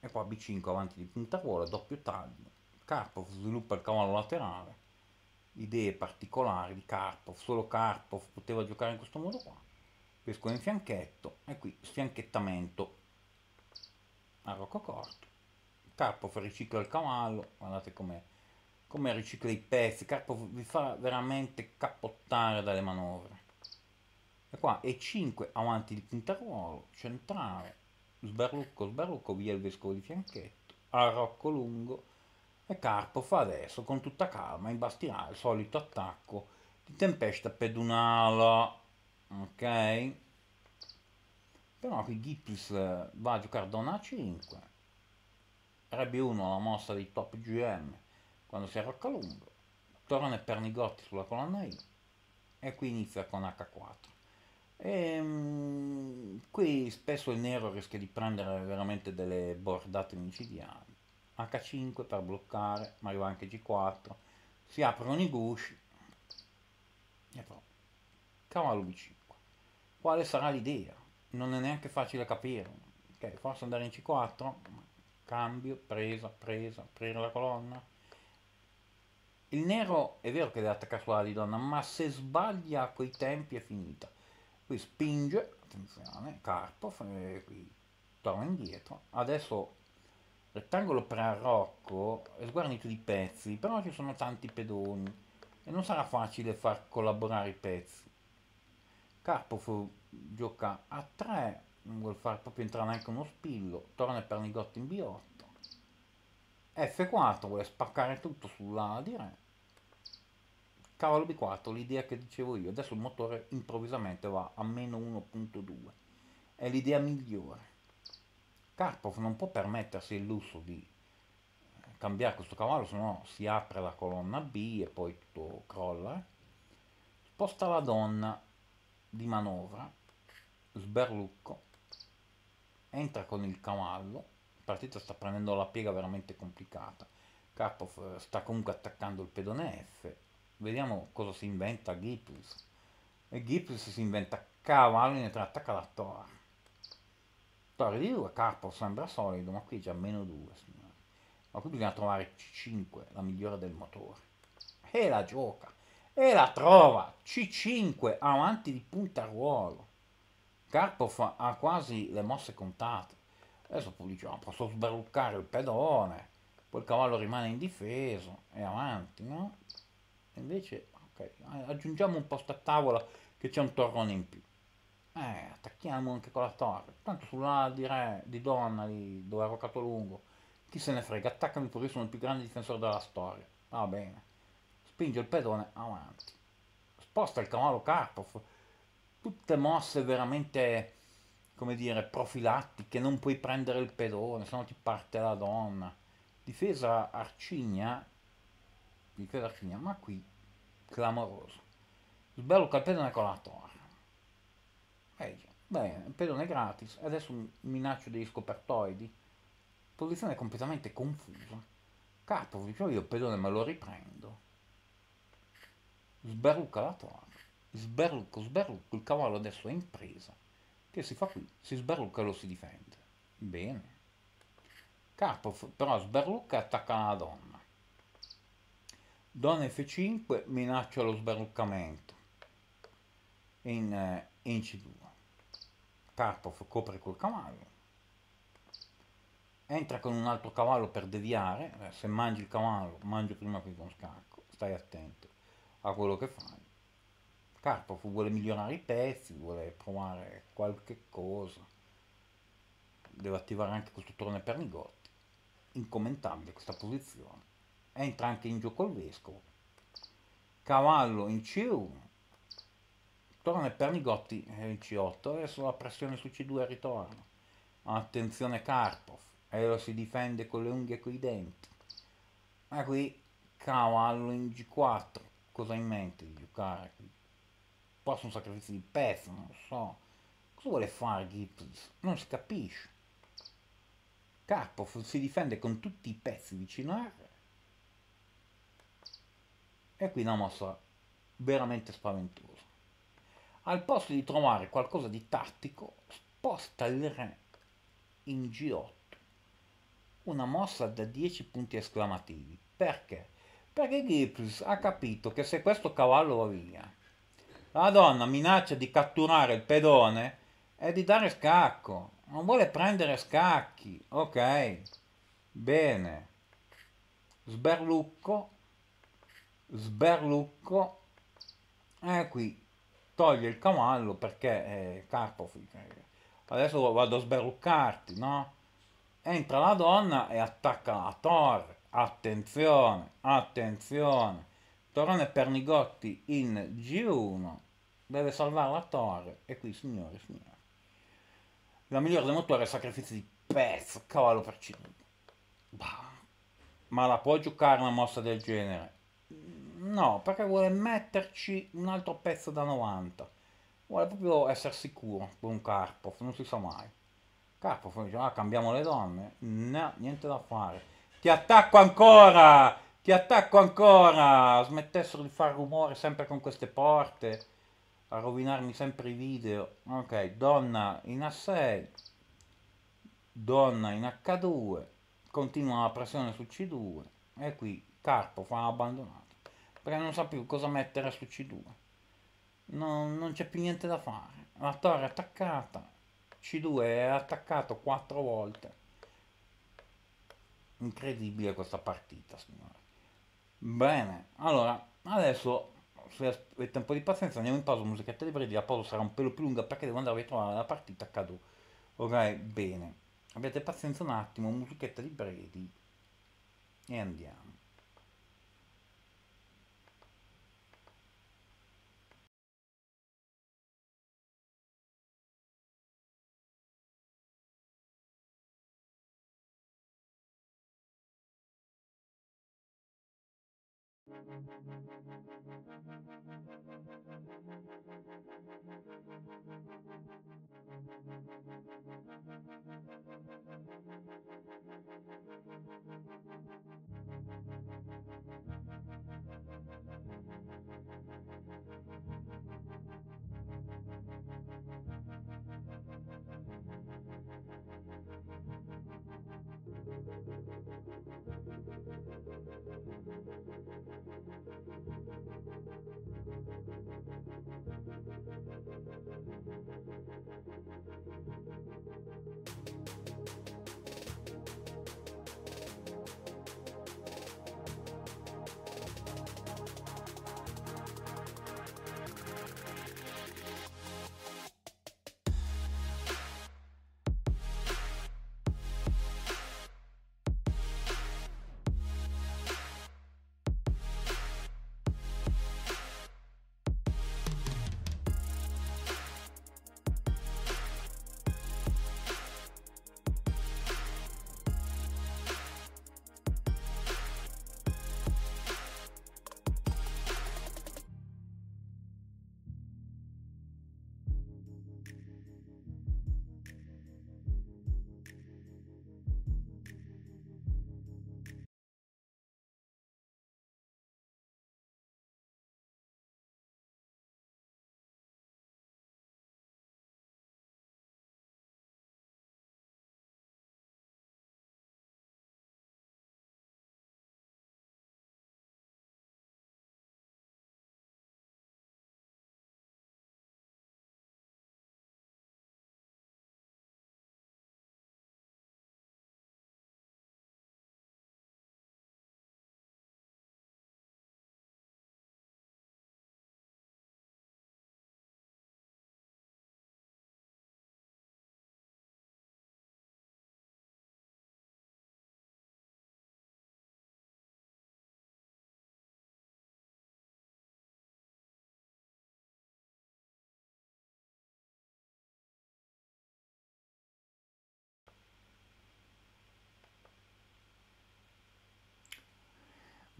S1: e qua B5 avanti di puntaruolo, doppio taglio. Karpov sviluppa il cavallo laterale, idee particolari di Karpov, solo Karpov poteva giocare in questo modo qua. Pesco in fianchetto e qui sfianchettamento a rocco corto Carpo ricicla il cavallo guardate come com ricicla i pezzi Carpo vi fa veramente cappottare dalle manovre e qua E5 avanti di Quintaruolo centrale sbarrucco sbarrucco via il vescovo di fianchetto a rocco lungo e Carpo fa adesso con tutta calma imbastirà il solito attacco di tempesta pedunala ok però qui Gippis eh, va a giocare donna a 5, RB1 la mossa di top GM quando si arrocca a torna torna Pernigotti sulla colonna I e qui inizia con H4. E, ehm, qui spesso il nero rischia di prendere veramente delle bordate micidiali. H5 per bloccare, ma arriva anche G4, si aprono i gusci e poi cavallo B5. Quale sarà l'idea? non è neanche facile capire. Ok, forse andare in C4, cambio, presa, presa, aprire la colonna. Il nero è vero che deve attaccare sulla di donna, ma se sbaglia a quei tempi è finita. Qui spinge, attenzione, carpo, eh, qui torna indietro. Adesso rettangolo per prarocco è sguarnito di pezzi, però ci sono tanti pedoni e non sarà facile far collaborare i pezzi. Karpov gioca a 3, non vuol far proprio entrare neanche uno spillo, torna per Nigotti in B8, F4 vuole spaccare tutto sulla dire cavallo B4, l'idea che dicevo io, adesso il motore improvvisamente va a meno 1.2, è l'idea migliore. Karpov non può permettersi il lusso di eh, cambiare questo cavallo, se no si apre la colonna B e poi tutto crolla. Eh. Sposta la donna di manovra, sberlucco, entra con il cavallo, il partito sta prendendo la piega veramente complicata, Karpov eh, sta comunque attaccando il pedone F, vediamo cosa si inventa Gipius, e Gipius si inventa cavallo e ne attacca la torre, torre di 2, Karpov sembra solido, ma qui è già meno 2, signori. ma qui bisogna trovare C5, la migliore del motore, e la gioca, e la trova C5 avanti di punta ruolo Karpov ha quasi le mosse contate adesso poi diciamo posso sbarruccare il pedone poi il cavallo rimane indifeso e avanti no? invece okay, aggiungiamo un posto a tavola che c'è un torrone in più eh, attacchiamo anche con la torre tanto sulla di re di donna lì, dove ha roccato lungo chi se ne frega attaccami pure io sono il più grande difensore della storia va bene spinge il pedone avanti. Sposta il cavallo Karpov, tutte mosse veramente, come dire, profilattiche, non puoi prendere il pedone, se no ti parte la donna. Difesa arcigna, difesa arcigna, ma qui clamoroso. Sberluca il pedone con la torre. Vedi, eh, bene, il pedone è gratis, adesso minaccio degli scopertoidi. Posizione completamente confusa. Capo, dicevo oh, io il pedone me lo riprendo sberluca la tonaca, sberlucco, sberlucco, il cavallo adesso è in presa, che si fa qui, si sberlucca e lo si difende. Bene. Karpov però sberlucca e attacca la donna. Donna F5 minaccia lo sberluccamento in, eh, in C2. Karpov copre col cavallo. Entra con un altro cavallo per deviare, eh, se mangi il cavallo, mangio prima qui con scacco, stai attento a quello che fai. Karpov vuole migliorare i pezzi, vuole provare qualche cosa. Deve attivare anche questo torneo per Nigotti. Incommentabile questa posizione. Entra anche in gioco il vescovo. Cavallo in C1. Torna per Nigotti eh, in C8. Adesso la pressione su C2 ritorna. Attenzione Karpov. E lo si difende con le unghie e coi denti. Ma qui cavallo in G4 cosa hai in mente di giocare? Possono sacrifici di pezzo, non lo so. Cosa vuole fare Gibbs? Non si capisce. Karpov si difende con tutti i pezzi vicino a R. E qui una mossa veramente spaventosa. Al posto di trovare qualcosa di tattico, sposta il re in G8. Una mossa da 10 punti esclamativi. Perché? perché Gepris ha capito che se questo cavallo va via, la donna minaccia di catturare il pedone e di dare scacco. Non vuole prendere scacchi, ok? Bene. Sberlucco, sberlucco, e qui toglie il cavallo perché è eh, carpo. adesso vado a sberluccarti, no? Entra la donna e attacca la torre Attenzione, attenzione. Torone Pernigotti in G1 deve salvare la torre e qui signore e signori. La migliore del motore è sacrificio di pezzo, cavallo per C. Ma la può giocare una mossa del genere? No, perché vuole metterci un altro pezzo da 90. Vuole proprio essere sicuro con un Karpov, non si sa mai. Carpo, ah cambiamo le donne? No, niente da fare ti attacco ancora! Ti attacco ancora! Smettessero di fare rumore sempre con queste porte. A rovinarmi sempre i video. Ok, donna in A6. Donna in H2. Continua la pressione su C2. E qui Carpo fa abbandonato. Perché non sa più cosa mettere su C2. non, non c'è più niente da fare. La torre è attaccata. C2 è attaccato 4 volte incredibile questa partita, signore. Bene, allora, adesso se avete un po' di pazienza andiamo in pausa musichetta di brevidi, la pausa sarà un pelo più lunga perché devo andare a ritrovare la partita cadu Ok, bene. Abbiate pazienza un attimo, musichetta di brevidi e andiamo. Thank you.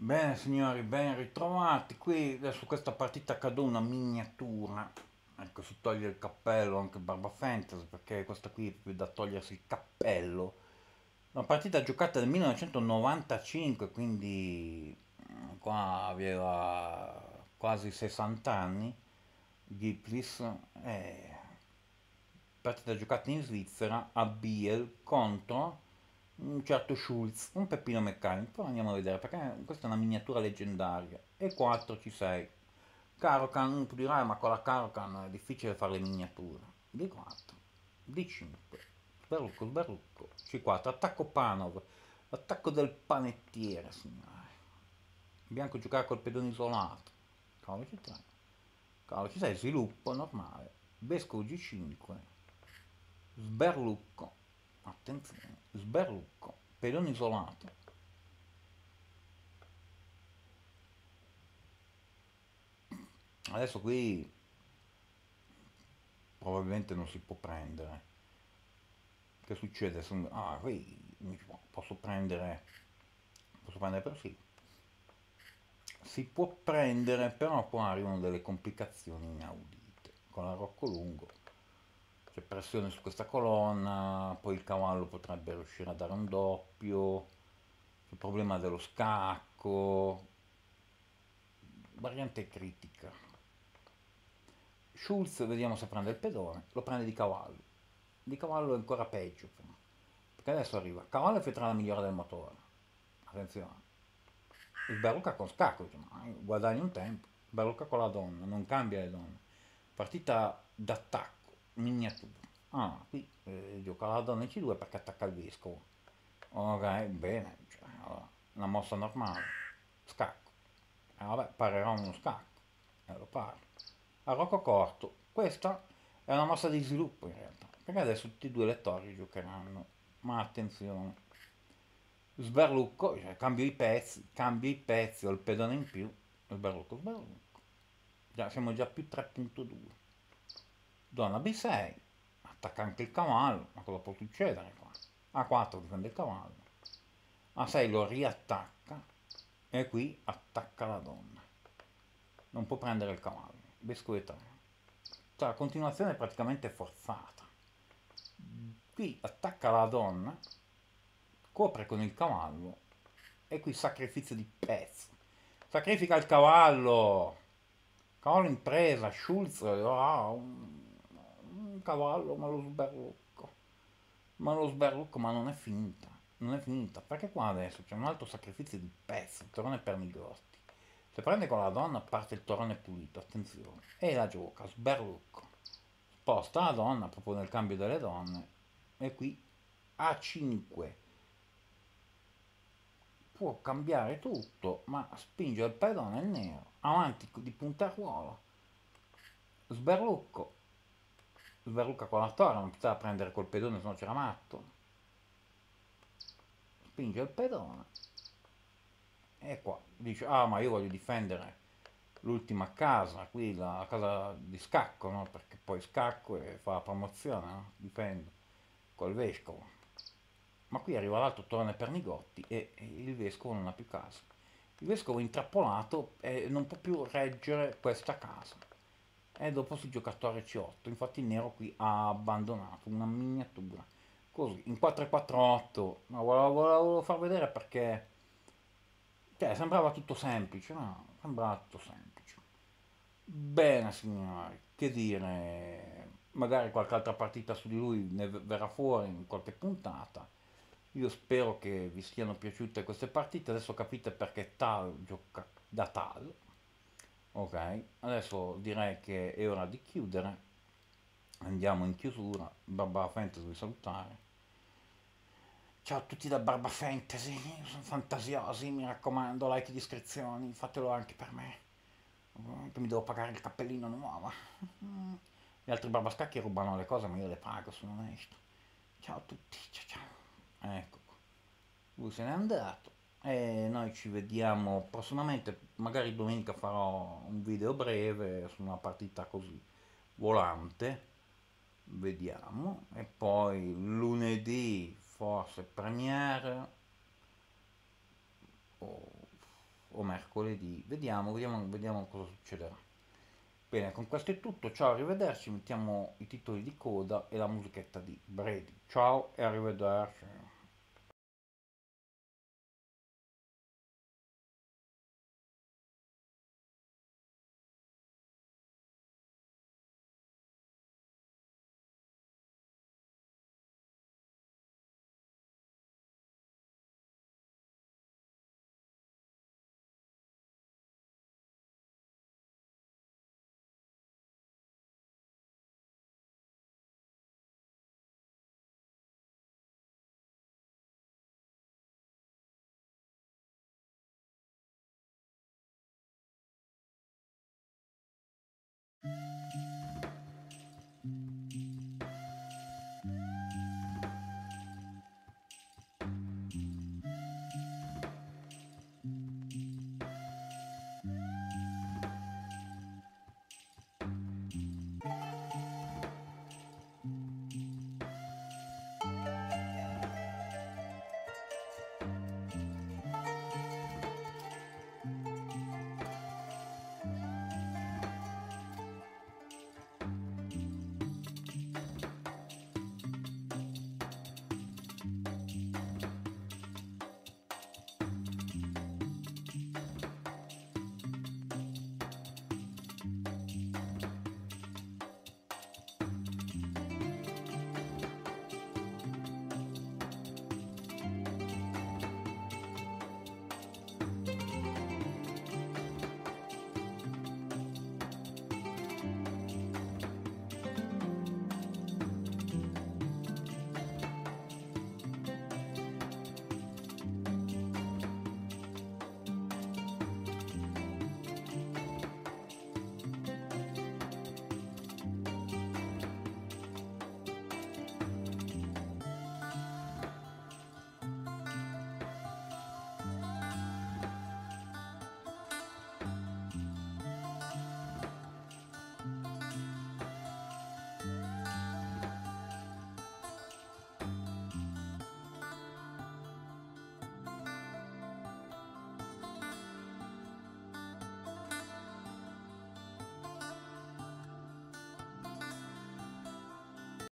S1: Bene signori, ben ritrovati, qui adesso questa partita cadò una miniatura, ecco si toglie il cappello anche Barba Fantasy perché questa qui è più da togliersi il cappello, una partita giocata nel 1995 quindi mm, qua aveva quasi 60 anni, Giplis, eh, partita giocata in Svizzera a Biel contro un certo Schulz, un Peppino Meccanico, però andiamo a vedere perché questa è una miniatura leggendaria, e 4 C6. Carocan, tu dirai ma con la Carocan è difficile fare le miniature, D4, D5, sbarrucco, sbarrucco, C4, attacco Panov, attacco del panettiere, signore. Bianco giocare col pedone isolato, cavolo C3, cavolo C6, sviluppo normale, Vescovo G5, sberlucco, attenzione, Sberlucco, pedone isolato. Adesso qui probabilmente non si può prendere. Che succede? Ah, qui posso prendere, posso prendere per sì. Si può prendere, però qua arrivano delle complicazioni inaudite. Con la Rocco Lungo c'è pressione su questa colonna, poi il cavallo potrebbe riuscire a dare un doppio, il problema dello scacco, variante critica. Schulz vediamo se prende il pedone, lo prende di cavallo, di cavallo è ancora peggio, perché adesso arriva cavallo e fetrà la migliore del motore, attenzione. Il Barucca con scacco, guadagna un tempo, Barucca con la donna, non cambia le donne. Partita d'attacco miniatura. Ah, qui eh, gioca la donna C2 perché attacca il vescovo. Ok, bene, cioè, allora, una mossa normale. Scacco. Eh, vabbè, parerò uno scacco. E eh, lo paro. A rocco corto. Questa è una mossa di sviluppo in realtà. Perché adesso tutti e due i lettori giocheranno. Ma attenzione. Sberlucco, cioè, cambio i pezzi, cambio i pezzi, ho il pedone in più. Sberlucco, sberlucco. Già, siamo già più 3.2 donna b6, attacca anche il cavallo, ma cosa può succedere qua? a4 difende il cavallo, a6 lo riattacca e qui attacca la donna, non può prendere il cavallo, vescovo 3, cioè la continuazione è praticamente forzata, qui attacca la donna, copre con il cavallo e qui sacrificio di pezzo, sacrifica il cavallo, cavallo in presa, Schulz, wow, ah, cavallo, ma lo sberlucco. Ma lo sberlucco, ma non è finita. Non è finita, perché qua adesso c'è un altro sacrificio di pezzi, il torone per Nigosti. Se prende con la donna parte il torone pulito, attenzione. E la gioca, sberlucco. Sposta la donna, propone il cambio delle donne. E qui A5 può cambiare tutto, ma spinge il pedone nel nero, avanti di punta ruolo, sberlucco, Verrucca con la torre, non poteva prendere col pedone, se no c'era matto. Spinge il pedone e qua dice: Ah, ma io voglio difendere l'ultima casa, qui la, la casa di scacco, no? perché poi scacco e fa la promozione, no? dipende col vescovo. Ma qui arriva l'altro torna per e, e il vescovo non ha più casa. Il vescovo intrappolato e non può più reggere questa casa e dopo si sul giocatore C8. Infatti il nero qui ha abbandonato una miniatura. Così, in 448, ma volevo, volevo far vedere perché cioè, sembrava tutto semplice, no? Sembrava tutto semplice. Bene signori, che dire, magari qualche altra partita su di lui ne verrà fuori in qualche puntata. Io spero che vi siano piaciute queste partite, adesso capite perché Tal gioca da Tal, ok adesso direi che è ora di chiudere andiamo in chiusura Barbara Fantasy vi salutare Ciao a tutti da Barba Fantasy, sono fantasiosi, mi raccomando, like e iscrizioni, fatelo anche per me, che mi devo pagare il cappellino nuovo. Gli altri barbascacchi rubano le cose, ma io le pago, sono onesto. Ciao a tutti, ciao ciao. Ecco Lui se n'è andato e noi ci vediamo prossimamente magari domenica farò un video breve su una partita così volante vediamo e poi lunedì forse premiere o, o mercoledì vediamo, vediamo vediamo cosa succederà bene con questo è tutto ciao arrivederci mettiamo i titoli di coda e la musichetta di Brady ciao e arrivederci